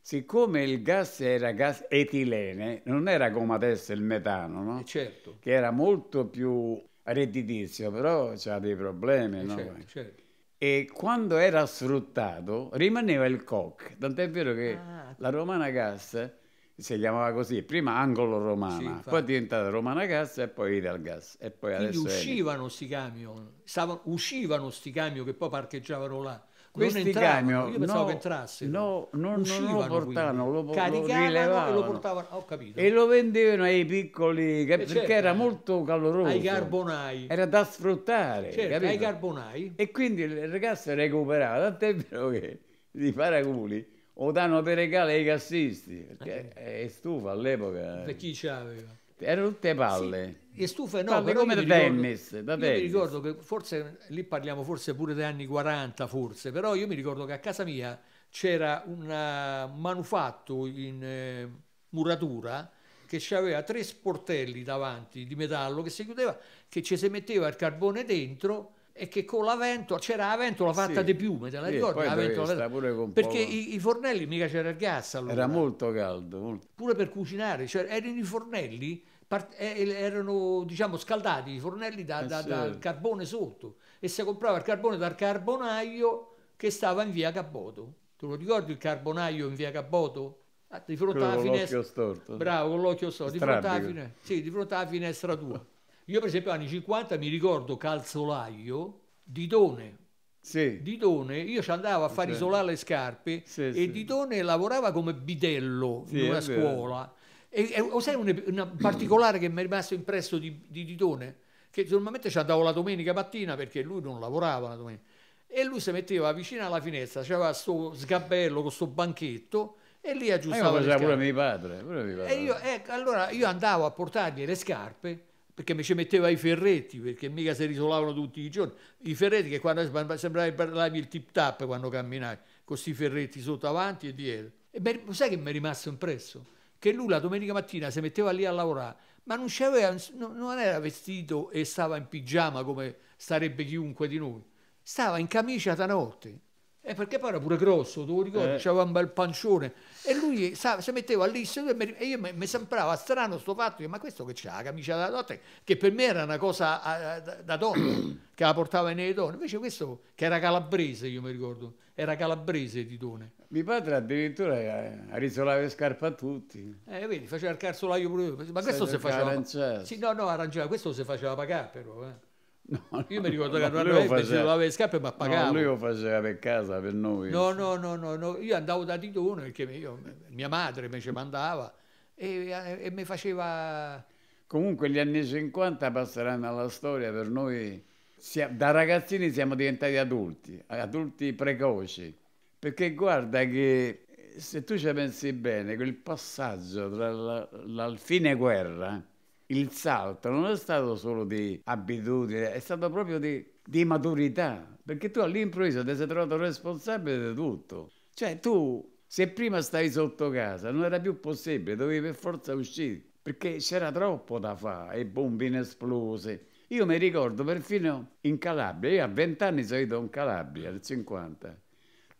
Siccome il gas era gas etilene, non era come adesso il metano, no? Eh, certo. Che era molto più redditizio, però aveva dei problemi. Eh, no? Certo, certo. E quando era sfruttato rimaneva il coc, tant'è vero che ah. la Romana Gas si chiamava così, prima Angolo Romana, sì, poi è diventata Romana Gas e poi Ideal Gas. E poi Quindi uscivano sti camion, stavano, uscivano sti camion che poi parcheggiavano là. Questi camion, io pensavo no, che entrassero. No, non, non lo portavano, lo, caricavano lo e lo portavano, ho capito. E lo vendevano ai piccoli, cap- eh, certo, perché era molto caloroso. Ai carbonai. Era da sfruttare, certo, ai carbonai. E quindi il ragazzo recuperava, tant'è vero che di paraculi o danno per regale ai cassisti, perché eh. è stufa all'epoca. Per chi c'aveva? Erano tutte palle. Sì. Le stufe no, Parli come tennis, ricordo, da io mi ricordo che forse, lì parliamo forse pure degli anni 40 forse, però io mi ricordo che a casa mia c'era un eh, manufatto in eh, muratura che aveva tre sportelli davanti di metallo che si chiudeva, che ci si metteva il carbone dentro e che con la ventola c'era la ventola fatta sì, di piume, te la sì, ricordi? La ventola, ventola. perché i, i, fornelli mica c'era il gas allora. Era molto caldo. Molto. Pure per cucinare, cioè, erano i fornelli part- eh, erano diciamo, scaldati i fornelli da, eh sì. dal carbone sotto e si comprava il carbone dal carbonaio che stava in via Caboto. Tu lo ricordi il carbonaio in via Caboto? Ah, di fronte alla finestra. Storto. Bravo, con l'occhio storto. Di fronte, alla, sì, di fronte alla finestra tua. Io per esempio anni 50 mi ricordo calzolaio Didone. Sì. Didone, io ci andavo a far isolare le scarpe sì, e Didone lavorava come bidello in una scuola e, e sai un, una particolare che mi è rimasto impresso di, di Titone? Che normalmente ci andavo la domenica mattina perché lui non lavorava la domenica. E lui si metteva vicino alla finestra, c'era questo sgabello con questo banchetto e lì aggiustava io Pure mio padre. Pure mio padre. E io, eh, allora io andavo a portargli le scarpe perché mi ci metteva i ferretti, perché mica si risolavano tutti i giorni. I ferretti che quando sembrava parlavi il tip tap quando camminavi, con questi ferretti sotto avanti e dietro. E beh, sai che mi è rimasto impresso? che lui la domenica mattina si metteva lì a lavorare, ma non, c'aveva, non era vestito e stava in pigiama come starebbe chiunque di noi, stava in camicia da notte. Eh, perché poi era pure grosso, tu lo ricordi, eh. c'aveva un bel pancione e lui sa, si metteva lì e io mi, sembrava strano sto fatto, ma questo che c'ha la camicia da notte, che per me era una cosa a, a, da, donna, [COUGHS] che la portava nelle donne, invece questo che era calabrese, io mi ricordo, era calabrese di Titone. Mio padre addirittura eh, risolava le scarpe a tutti. Eh, vedi, faceva il calzolaio pure io. Ma questo si faceva... Aranciato. Sì, no, no, arrangiava. Questo si faceva pagare però, eh. No, no, io mi ricordo che andava a faceva... le scarpe ma pagava. No, lui lo faceva per casa, per noi. No, no, no, no, no. io andavo da Titone perché io, mia madre mi ci mandava e, e mi faceva... Comunque gli anni 50 passeranno alla storia per noi, da ragazzini siamo diventati adulti, adulti precoci. Perché guarda che eh, se tu ci pensi bene, quel passaggio tra la, la fine guerra, il salto non è stato solo di abitudine, è stato proprio di, di maturità, perché tu all'improvviso ti sei trovato responsabile di tutto. Cioè tu, se prima stavi sotto casa, non era più possibile, dovevi per forza uscire, perché c'era troppo da fare, e bombine esplose. Io mi ricordo perfino in Calabria, io a 20 anni sono ido in Calabria, al 50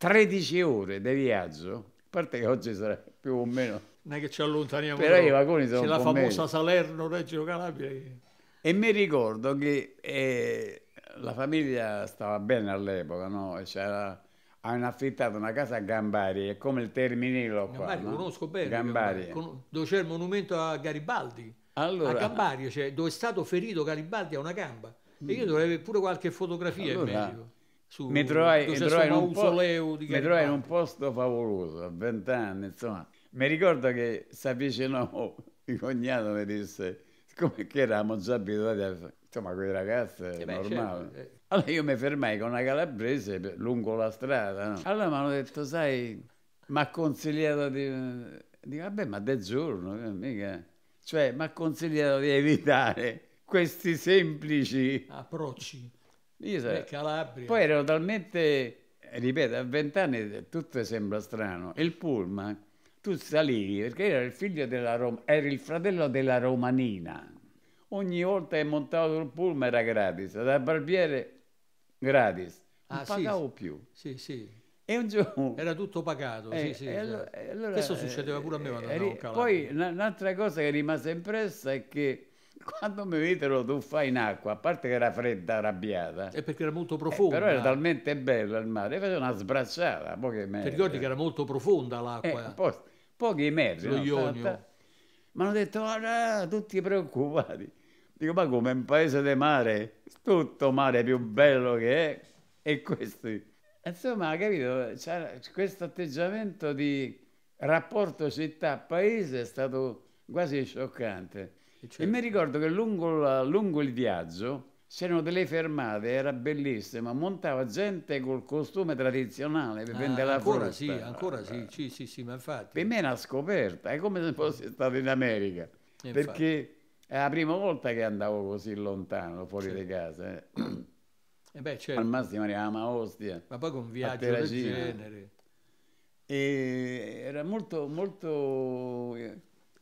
13 ore di viaggio, a parte che oggi sarà più o meno... Non è che ci allontaniamo. Però i vagoni sono... C'è la famosa Salerno-Reggio Calabria. E mi ricordo che eh, la famiglia stava bene all'epoca, no? C'era, hanno affittato una casa a Gambari, è come il terminilo qua. Gambari, no? conosco bene. Gambari. Gambari. Dove c'è il monumento a Garibaldi. Allora, a Gambari, cioè, dove è stato ferito Garibaldi a una gamba. E io mm. dovrei avere pure qualche fotografia allora, in medico su mi trovai, mi trovai in un po- di mi trovai in un posto favoloso, a vent'anni, insomma. Mi ricordo che si avvicinò, il cognato mi disse, siccome che eravamo già abituati a... Insomma, quei ragazzi è eh beh, normale. Certo. Eh. Allora io mi fermai con una calabrese lungo la strada. No? Allora mi hanno detto, sai, mi ha consigliato di... Dico, vabbè, ma del giorno, mica... Cioè, mi ha consigliato di evitare questi semplici... Approcci io so, Calabria. Poi ero talmente, ripeto, a vent'anni tutto sembra strano. Il pullman, tu salivi, perché era il figlio della Roma, era il fratello della Romanina. Ogni volta che montavo sul pullman era gratis, da barbiere gratis, non ah, pagavo sì, più. Sì, sì. E un giorno... Era tutto pagato, eh, sì, sì. Allora, allora, Questo succedeva pure a me quando eh, andavo a Calabria. Poi un'altra cosa che è rimasta impressa è che quando mi videro tuffare in acqua, a parte che era fredda, arrabbiata. E perché era molto profonda. Eh, però era talmente bello il mare, faceva una sbracciata, pochi metri. Ti ricordi che era molto profonda l'acqua? Eh, eh? po- pochi metri. Lo no? ionio. Mi hanno detto, ah, tutti preoccupati. Dico, ma come un paese di mare, tutto mare più bello che è, e questi. Insomma, capito, c'era questo atteggiamento di rapporto città-paese è stato quasi scioccante. Cioè... E mi certo. ricordo che lungo, la, lungo il viaggio c'erano delle fermate, era bellissima, montava gente col costume tradizionale per ah, vendere la ancora Sì, ancora sì, sì, sì, sì, ma infatti. Per me è una scoperta, è come se fossi stato in America, infatti. perché è la prima volta che andavo così lontano, fuori sì. di casa. Eh. Eh [CLEARS THROAT] beh, certo. Al massimo eravamo a Ostia. Ma poi con un viaggio del genere. E era molto, molto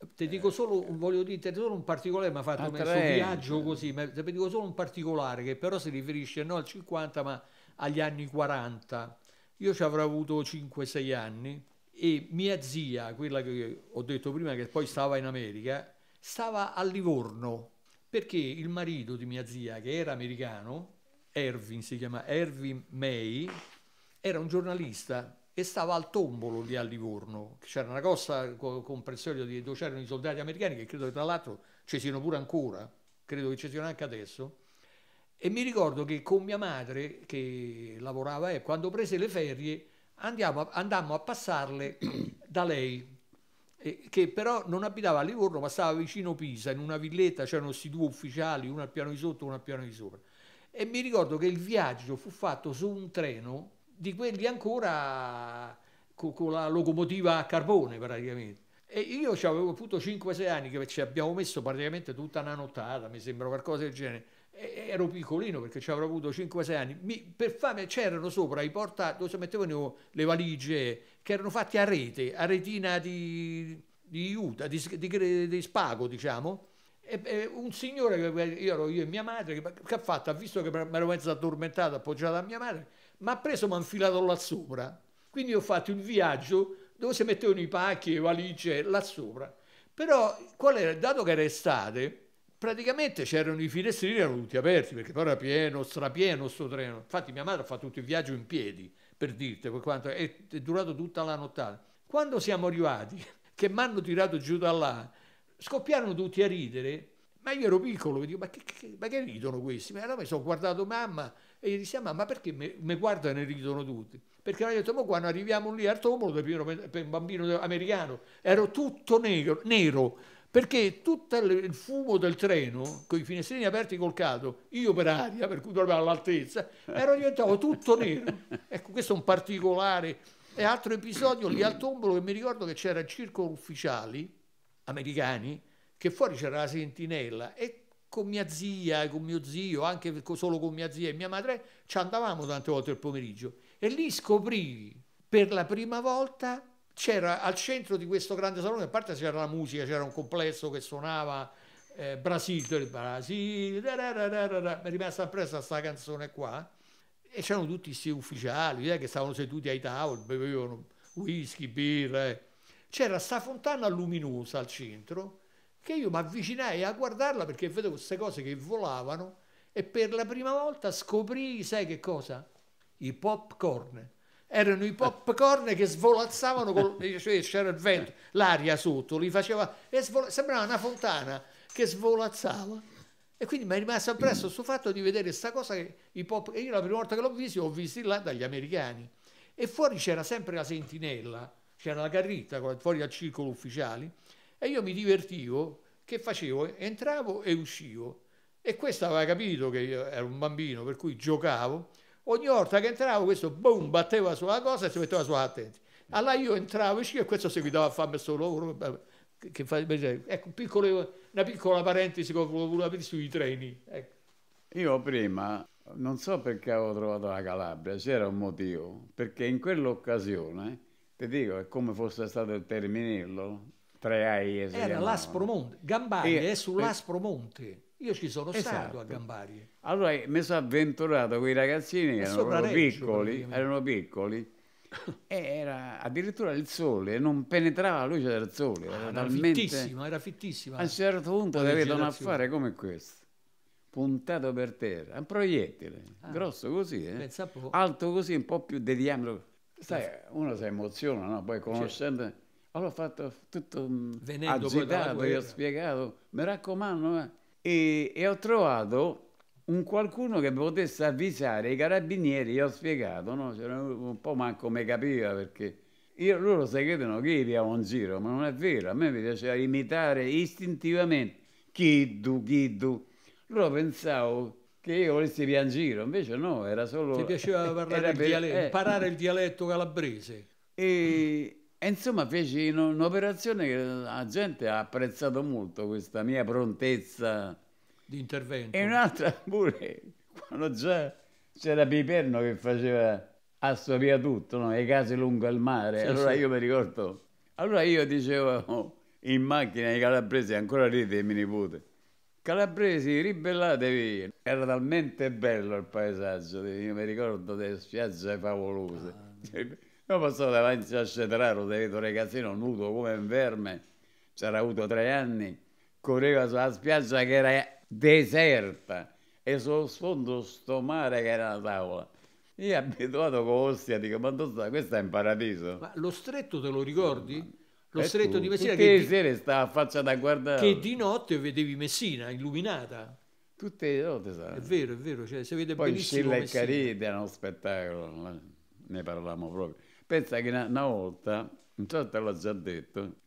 eh. ti dico solo, voglio dire, solo un particolare, mi ha fatto un ah, viaggio così, ma ti dico solo un particolare che però si riferisce non al 50 ma agli anni 40. Io ci avrò avuto 5-6 anni e mia zia, quella che ho detto prima che poi stava in America, stava a Livorno perché il marito di mia zia, che era americano, Erwin si chiama Erwin May, era un giornalista e stava al tombolo lì a Livorno. C'era una costa con pressorio di, dove c'erano i soldati americani che credo che tra l'altro ci siano pure ancora, credo che ci siano anche adesso. E mi ricordo che con mia madre, che lavorava, eh, quando prese le ferie, andiamo, andammo a passarle [CLEARS THROAT] da lei, eh, che però non abitava a Livorno, ma stava vicino Pisa, in una villetta, c'erano questi due ufficiali, uno al piano di sotto e uno al piano di sopra. E mi ricordo che il viaggio fu fatto su un treno di quelli ancora con, con la locomotiva a carbone praticamente. E io avevo appunto 5-6 anni che ci abbiamo messo praticamente tutta una nottata, mi sembra qualcosa del genere. ero piccolino perché ci avrò avuto 5-6 anni. Mi, per fame c'erano sopra i porta dove si mettevano le valigie che erano fatte a rete, a retina di, di iuta, di, di, di, spago, diciamo. E, e un signore, io ero io e mia madre, che, che ha fatto, ha visto che mi ero mezzo addormentato, appoggiato a mia madre, ma ha preso mi ha infilato là sopra. Quindi ho fatto il viaggio dove si mettevano i pacchi, e le valigie là sopra. Però qual era? Dato che era estate, praticamente c'erano i finestrini erano tutti aperti perché poi era pieno, strapieno sto treno. Infatti mia madre ha fatto tutto il viaggio in piedi, per dirti, per quanto è, è durato tutta la nottata. Quando siamo arrivati, [LAUGHS] che mi hanno tirato giù da là, scoppiarono tutti a ridere, ma io ero piccolo, mi dico, ma che, che, ma che ridono questi? Ma allora mi sono guardato mamma e gli disse, ah, ma perché mi guardano e ridono tutti? Perché hanno detto, ma quando arriviamo lì al tombolo per un bambino americano, ero tutto nero, nero perché tutto il fumo del treno, con i finestrini aperti col caldo, io per aria, per cui dormivo all'altezza, ero diventato tutto nero. Ecco, questo è un particolare. E altro episodio lì al tombolo che mi ricordo che c'era il circo ufficiali americani, che fuori c'era la sentinella e con mia zia, con mio zio, anche solo con mia zia e mia madre, ci andavamo tante volte il pomeriggio e lì scoprì per la prima volta c'era al centro di questo grande salone, a parte c'era la musica, c'era un complesso che suonava eh, Brasil, Brasil, mi è rimasta impressa questa canzone qua e c'erano tutti questi ufficiali eh, che stavano seduti ai tavoli, bevevano whisky, birra. Eh. C'era sta fontana luminosa al centro che io mi avvicinai a guardarla perché vedevo queste cose che volavano e per la prima volta scoprì, sai che cosa? I popcorn. Erano i popcorn che svolazzavano, col, [LAUGHS] cioè c'era il vento, l'aria sotto, li faceva, svol... sembrava una fontana che svolazzava. E quindi mi è rimasto appresso questo fatto di vedere questa cosa che i pop... E io la prima volta che l'ho visto, l'ho visto là dagli americani. E fuori c'era sempre la sentinella, c'era la carritta fuori al circolo ufficiali, e io mi divertivo, che facevo? Entravo e uscivo. E questo aveva capito che io ero un bambino, per cui giocavo. Ogni volta che entravo questo boom, batteva sulla cosa e si metteva sulla attenti. Allora io entravo e uscivo e questo seguitava a farmi solo eh, Che fa, ecco, piccole, una piccola parentesi con ho voluto aprire sui treni. Ecco. Io prima non so perché avevo trovato la Calabria, c'era un motivo, perché in quell'occasione, ti dico, è come fosse stato il terminello, tre aesi. Era l'Aspromonte, Gambarie e, è eh, sull'Aspromonte. Io ci sono esatto. stato a esatto. Gambarie. Allora mi sono avventurato quei ragazzini che erano piccoli, erano [LAUGHS] piccoli e era addirittura il sole, non penetrava la luce del sole. Ah, era, talmente... fittissima, era fittissima. A un certo punto ti vedono a fare come questo, puntato per terra, un proiettile, ah, grosso così, eh? alto così, un po' più di diametro. Sai, certo. uno si emoziona, no? poi certo. conoscendo... Certo allora ho fatto tutto mm, Venendo agitato, gli ho spiegato, mi raccomando, eh. e, e, ho trovato un qualcuno che potesse avvisare i carabinieri, gli ho spiegato, no? un po' manco mi capiva perché io, loro si credono che io diamo un giro, ma non è vero, a me mi piaceva imitare istintivamente Kiddu, Kiddu. Loro pensavo che io volessi piangere, in giro, invece no, era solo... Ti piaceva [LAUGHS] parlare il dialetto, eh, imparare il dialetto calabrese. E e insomma feci un'operazione che la gente ha apprezzato molto, questa mia prontezza. Di intervento. E un'altra pure, quando già c'era Piperno che faceva assopia tutto, no? le case lungo il mare. Sì, allora sì. io mi ricordo, allora io dicevo oh, in macchina ai calabresi, ancora lì dei miei nipoti, calabresi ribellatevi, era talmente bello il paesaggio, io mi ricordo delle spiagge favolose. Ah. [LAUGHS] Io passavo davanti a Cetraro, Davido ragazzino, nudo come un verme, c'era avuto tre anni, correva sulla spiaggia che era deserta e sullo sfondo sto mare che era la tavola. Io abituato con Ostia, dico, ma dove Questo è in paradiso. Ma lo stretto te lo ricordi? Lo e stretto tu? di Messina Tutte che le di... sere stava a faccia da guardare. Che di notte vedevi Messina illuminata. Tutte le notte, sai. È vero, è vero, cioè, si vede Poi benissimo Scilla e Caridi era uno spettacolo, ne parlavamo proprio. Pensa che una, una volta, non so te l'ho già detto,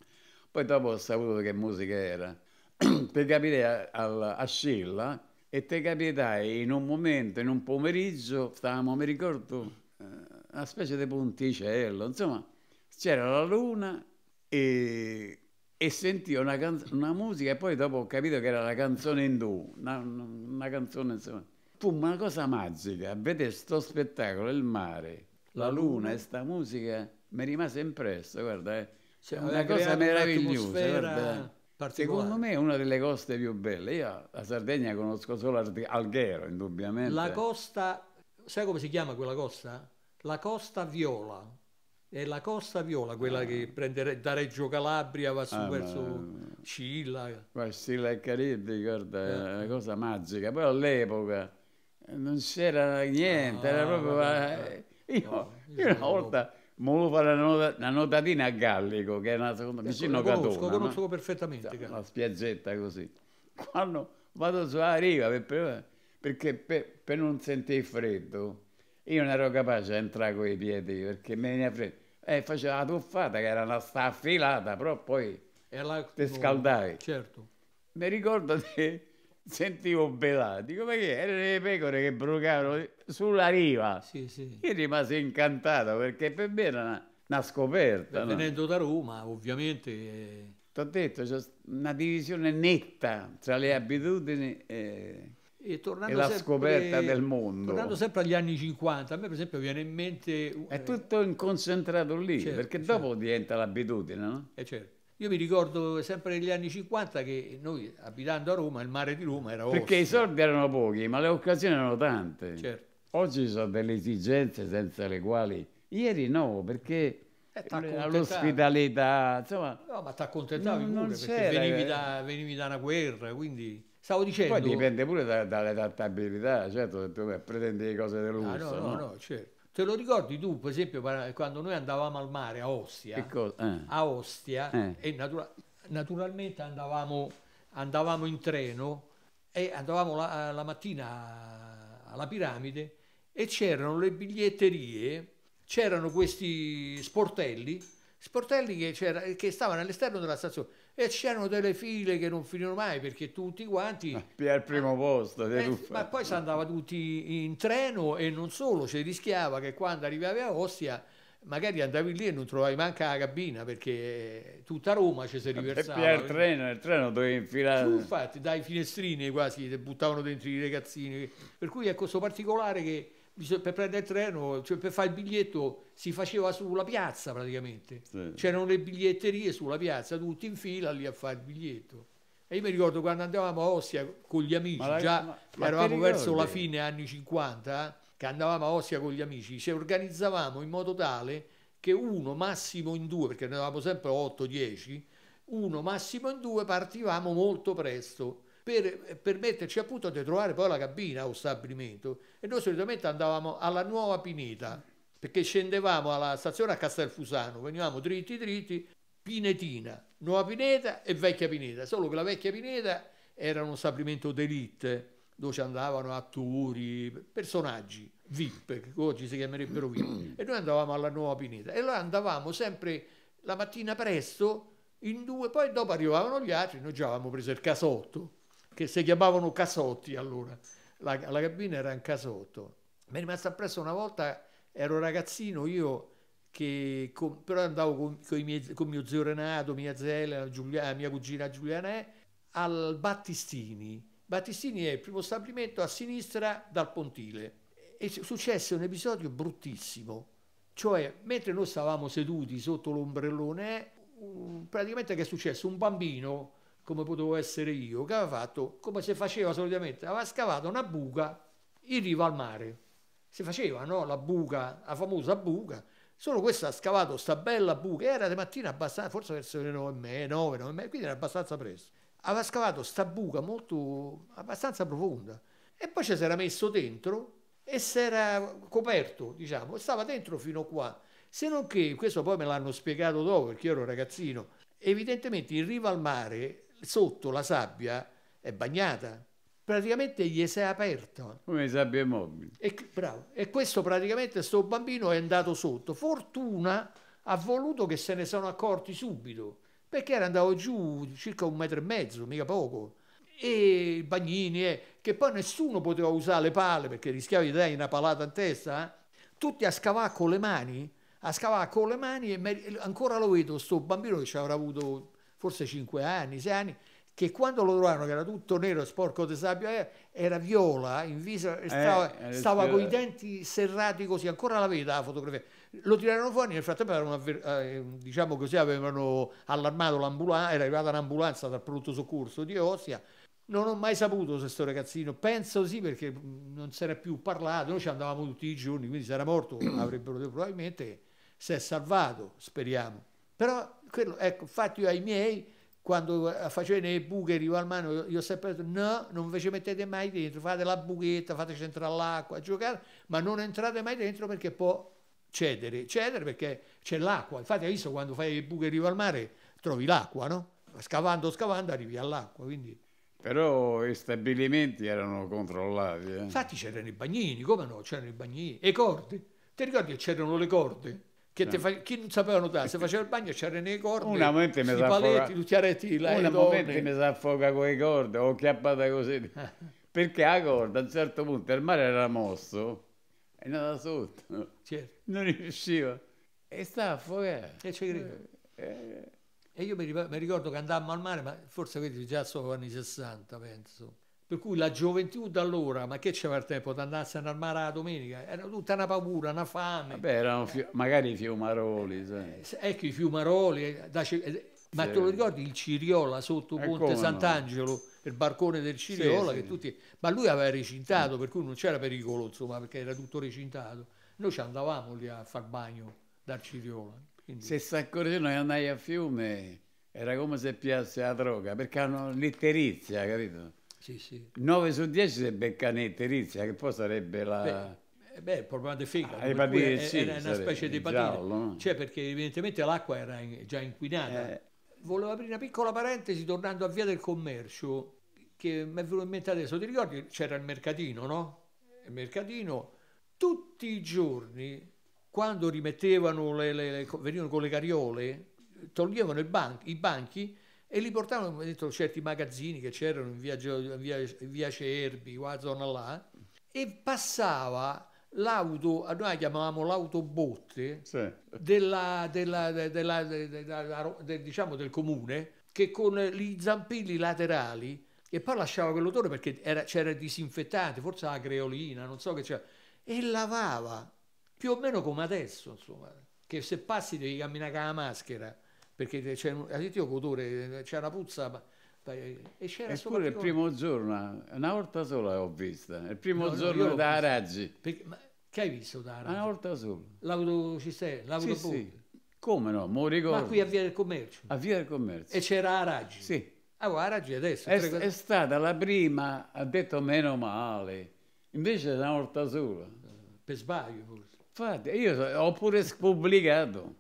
poi dopo ho saputo che musica era, [CLEARS THROAT] per capire a, a Scilla e te capirai in un momento, in un pomeriggio, stavamo, mi ricordo, eh, una specie di ponticello, insomma, c'era la luna e, e sentì una, canz- una, musica e poi dopo ho capito che era la canzone indù, una, una canzone insomma. Fu una cosa magica, vedere sto spettacolo, il mare, la luna e sta musica mi rimase impresso, guarda, eh. Cioè, una cosa meravigliosa, Secondo me è una delle coste più belle. Io la Sardegna conosco solo Alghero, indubbiamente. La costa, sai come si chiama quella costa? La costa viola. È la costa viola, quella ah. che prende da Reggio Calabria, va su ah, verso ma... Scilla. Va Scilla e Caribi, guarda, eh. è una cosa magica. Poi all'epoca non c'era niente, no, era ah, proprio... No, no, eh, io, no, io una volta mi volevo fare una, not- una, notatina a Gallico, che è una seconda, vicino a Catone. Lo conosco, conosco no? perfettamente. Cioè, una spiaggetta così. Quando vado sulla riva, per, perché per, per, non sentire freddo, io non ero capace di entrare con i piedi, perché mi veniva freddo. E eh, faceva la tuffata, che era una staffilata, però poi... Ti scaldavi. Certo. Mi ricordo di sentivo belare, dico che erano le pecore che brucavano sulla riva. Sì, sì. Io rimasi incantato perché per me era una, una scoperta. Venendo no? da Roma, ovviamente... Eh... Ti ho detto, c'è una divisione netta tra le abitudini e, e, e la sempre, scoperta del mondo. Tornando sempre agli anni 50, a me per esempio viene in mente... È eh, tutto inconcentrato lì, certo, perché certo. dopo diventa l'abitudine, no? Eh certo. Io mi ricordo sempre negli anni 50 che noi abitando a Roma, il mare di Roma era Perché ostia. i soldi erano pochi, ma le occasioni erano tante. Certo. Oggi ci sono delle esigenze senza le quali... Ieri no, perché eh, eh l'ospitalità, insomma... No, ma ti accontentavi non, pure, perché venivi eh. da, venivi da, una guerra, quindi... Stavo dicendo... Poi dipende pure dall'adattabilità, da, certo, se tu pretendi cose di lusso, ah, no, no, no, no certo. Te lo ricordi tu, per esempio, quando noi andavamo al mare a Ostia, eh. a Ostia eh. e natura naturalmente andavamo, andavamo, in treno e andavamo la, la mattina alla piramide e c'erano le biglietterie, c'erano questi sportelli, sportelli che, che stavano all'esterno della stazione e c'erano delle file che non finivano mai perché tutti quanti al primo ah, posto eh, ma poi si andava tutti in treno e non solo, si rischiava che quando arrivavi a Ostia magari andavi lì e non trovavi manca la cabina perché eh, tutta Roma ci si riversava e il eh. treno, il treno dovevi infilare tu, infatti dai finestrini quasi buttavano dentro i ragazzini per cui è ecco, questo particolare che per prendere il treno, cioè per fare il biglietto si faceva sulla piazza praticamente, sì. c'erano le biglietterie sulla piazza, tutti in fila lì a fare il biglietto. E io mi ricordo quando andavamo a Ostia con gli amici, la, già ma, eravamo verso la fine anni 50, eh, che andavamo a Ostia con gli amici, ci organizzavamo in modo tale che uno massimo in due, perché ne eravamo sempre 8-10, uno massimo in due partivamo molto presto per eh, permetterci appunto di trovare poi la cabina o stabilimento e noi solitamente andavamo alla Nuova Pineta perché scendevamo alla stazione a Castelfusano, venivamo dritti dritti, Pinetina, Nuova Pineta e Vecchia Pineta, solo che la Vecchia Pineta era uno stabilimento d'elite dove ci andavano attori, personaggi VIP, che oggi si chiamerebbero VIP, e noi andavamo alla Nuova Pineta e là andavamo sempre la mattina presto in due, poi dopo arrivavano gli altri, noi già avevamo preso il casotto, che si chiamavano casotti allora, la, la cabina era un casotto. Mi è rimasta appresso una volta, ero ragazzino io, che con, però andavo con, con, miei, con, mio zio Renato, mia zella, Giulia, mia cugina Giuliana, al Battistini. Battistini è il primo stabilimento a sinistra dal Pontile. E successe un episodio bruttissimo, cioè mentre noi stavamo seduti sotto l'ombrellone, praticamente che è successo? Un bambino come potevo essere io, che aveva fatto come si faceva solitamente, aveva scavato una buca in riva al mare. Si faceva no? la buca, la famosa buca, solo questo ha scavato sta bella buca, era di mattina abbastanza, forse verso le 9, 9, 9, quindi era abbastanza presto. Aveva scavato sta buca molto, abbastanza profonda e poi ci si era messo dentro e si era coperto, diciamo, stava dentro fino qua. Se non che, questo poi me l'hanno spiegato dopo perché io ero ragazzino, evidentemente in riva al mare sotto la sabbia è bagnata, praticamente gli si è aperto. Come sabbia mobile. E, bravo. e questo praticamente, sto bambino è andato sotto. Fortuna ha voluto che se ne sono accorti subito, perché era andato giù circa un metro e mezzo, mica poco. E i bagnini, eh, che poi nessuno poteva usare le pale perché rischiavi di dare una palata in testa, eh. tutti a scavare con le mani, a scavare con le mani e ancora lo vedo, sto bambino che ci avrà avuto forse 5 anni, 6 anni, che quando lo trovarono che era tutto nero, e sporco di sabbia, eh, era viola in viso, eh, stava, eh, eh. con i denti serrati così, ancora la vedi la fotografia. Lo tirarono fuori, nel frattempo eh, diciamo così, avevano allarmato l'ambulanza, era arrivata un'ambulanza dal pronto soccorso di Ostia, non ho mai saputo se sto ragazzino, penso sì perché non si era più parlato, noi ci andavamo tutti i giorni, quindi se era morto [CLEARS THROAT] avrebbero probabilmente, si è salvato, speriamo. Però quello, ecco, infatti io ai miei, quando eh, facevano facevo le buche al mano, io ho sempre detto no, non ve ci mettete mai dentro, fate la buchetta, fate entrare l'acqua, giocare, ma non entrate mai dentro perché può cedere, cedere perché c'è l'acqua. Infatti hai visto quando fai le buche in riva al mare trovi l'acqua, no? Scavando, scavando arrivi all'acqua, quindi... Però i stabilimenti erano controllati. Eh? Infatti c'erano i bagnini, come no? C'erano i bagnini, e i corde. Ti ricordi che c'erano le corde? che, no. Eh. fa, chi non sapeva nuotare, se faceva il bagno c'era nei cordi, una mente mi paletti, tutti aretti, una momento mi si affoga con le corde, ho chiappato così, [LAUGHS] eh. perché la corda a un certo punto, il mare era mosso, è andata sotto, certo. non riusciva, e sta affogata. E ci credo. Eh. eh. E io mi ricordo che andavamo al mare, ma forse vedi già sono anni 60, penso. Per cui la gioventù da allora, ma che c'era il tempo di andarsene al mare la domenica? Era tutta una paura, una fame. Beh, erano fi- magari i fiumaroli. Sai. Eh, ecco, i fiumaroli. Eh, da, eh, ma te lo ricordi il Ciriola sotto eh Ponte Sant'Angelo, no? il barcone del Ciriola? Sì, che sì. Tutti, ma lui aveva recintato, mm. per cui non c'era pericolo, insomma, perché era tutto recintato. Noi ci andavamo lì a far bagno dal Ciriola. Quindi... Se s'accorge noi andai a fiume, era come se piasse la droga, perché hanno l'itterizia, capito? Sì, sì. 9 su 10 se Beccanete Rizia, che poi sarebbe la... Beh, eh, beh il problema del fegato, ah, patine, sì, era una specie di patine, no? cioè perché evidentemente l'acqua era già inquinata. Eh. Volevo aprire una piccola parentesi tornando a Via del Commercio, che mi è venuto in mente adesso, ti ricordi c'era il mercatino, no? Il mercatino, tutti i giorni, quando rimettevano, le, le, le venivano con le cariole, toglievano banchi, i banchi e li portavano, dentro certi magazzini che c'erano in via, in via, in via Cerbi, quella zona là, e passava l'auto, noi la chiamavamo l'autobotte sì. della, della, della, diciamo del comune, che con gli zampilli laterali, e poi lasciava quell'odore perché era, c'era disinfettante, forse la creolina, non so che c'era, e lavava, più o meno come adesso, insomma, che se passi devi camminare con la maschera perché c'è un aditivo odore, c'è una puzza. Ma, e c'era Eppure il primo giorno, una volta sola l'ho vista, il primo no, giorno da Raggi. Perché, ma, che hai visto da Raggi? Una volta sola. L'autocistella, l'autobus. Sì, sì. Come no, mo ricordo. Ma qui a Via del Commercio. A Via del Commercio. E c'era Araggi. Sì. Ah, guarda, oh, Araggi adesso. È, è stata la prima, ha detto meno male, invece è una volta sola. Per sbaglio forse. Infatti, io ho pure spubblicato.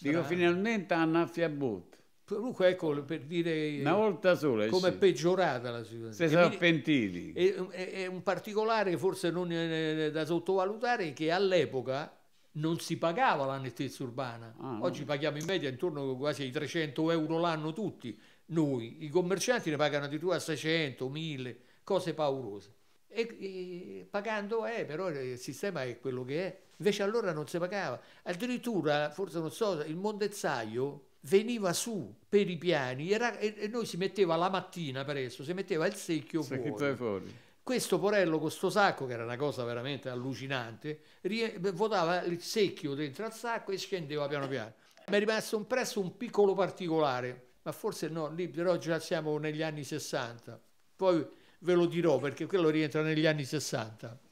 Dico finalmente hanno affiabuto. Comunque ecco per dire una volta sola eh, come è peggiorata la situazione. Si sono pentiti. È, è, un particolare forse non è, eh, eh, da sottovalutare che all'epoca non si pagava la nettezza urbana. Ah, Oggi no. paghiamo in media intorno quasi ai 300 euro l'anno tutti noi. I commercianti ne pagano addirittura 600, 1000, cose paurose. E, e pagando è, però il sistema è quello che è. Invece allora non si pagava. Addirittura, forse non so, il mondezzaio veniva su per i piani era, e, e, noi si metteva la mattina presto, si metteva il secchio fuori. fuori. Questo Porello con sto sacco, che era una cosa veramente allucinante, rie- votava il secchio dentro al sacco e scendeva piano piano. Mi è rimasto impresso un piccolo particolare, ma forse no, lì però già siamo negli anni 60. Poi ve lo dirò perché quello rientra negli anni 60.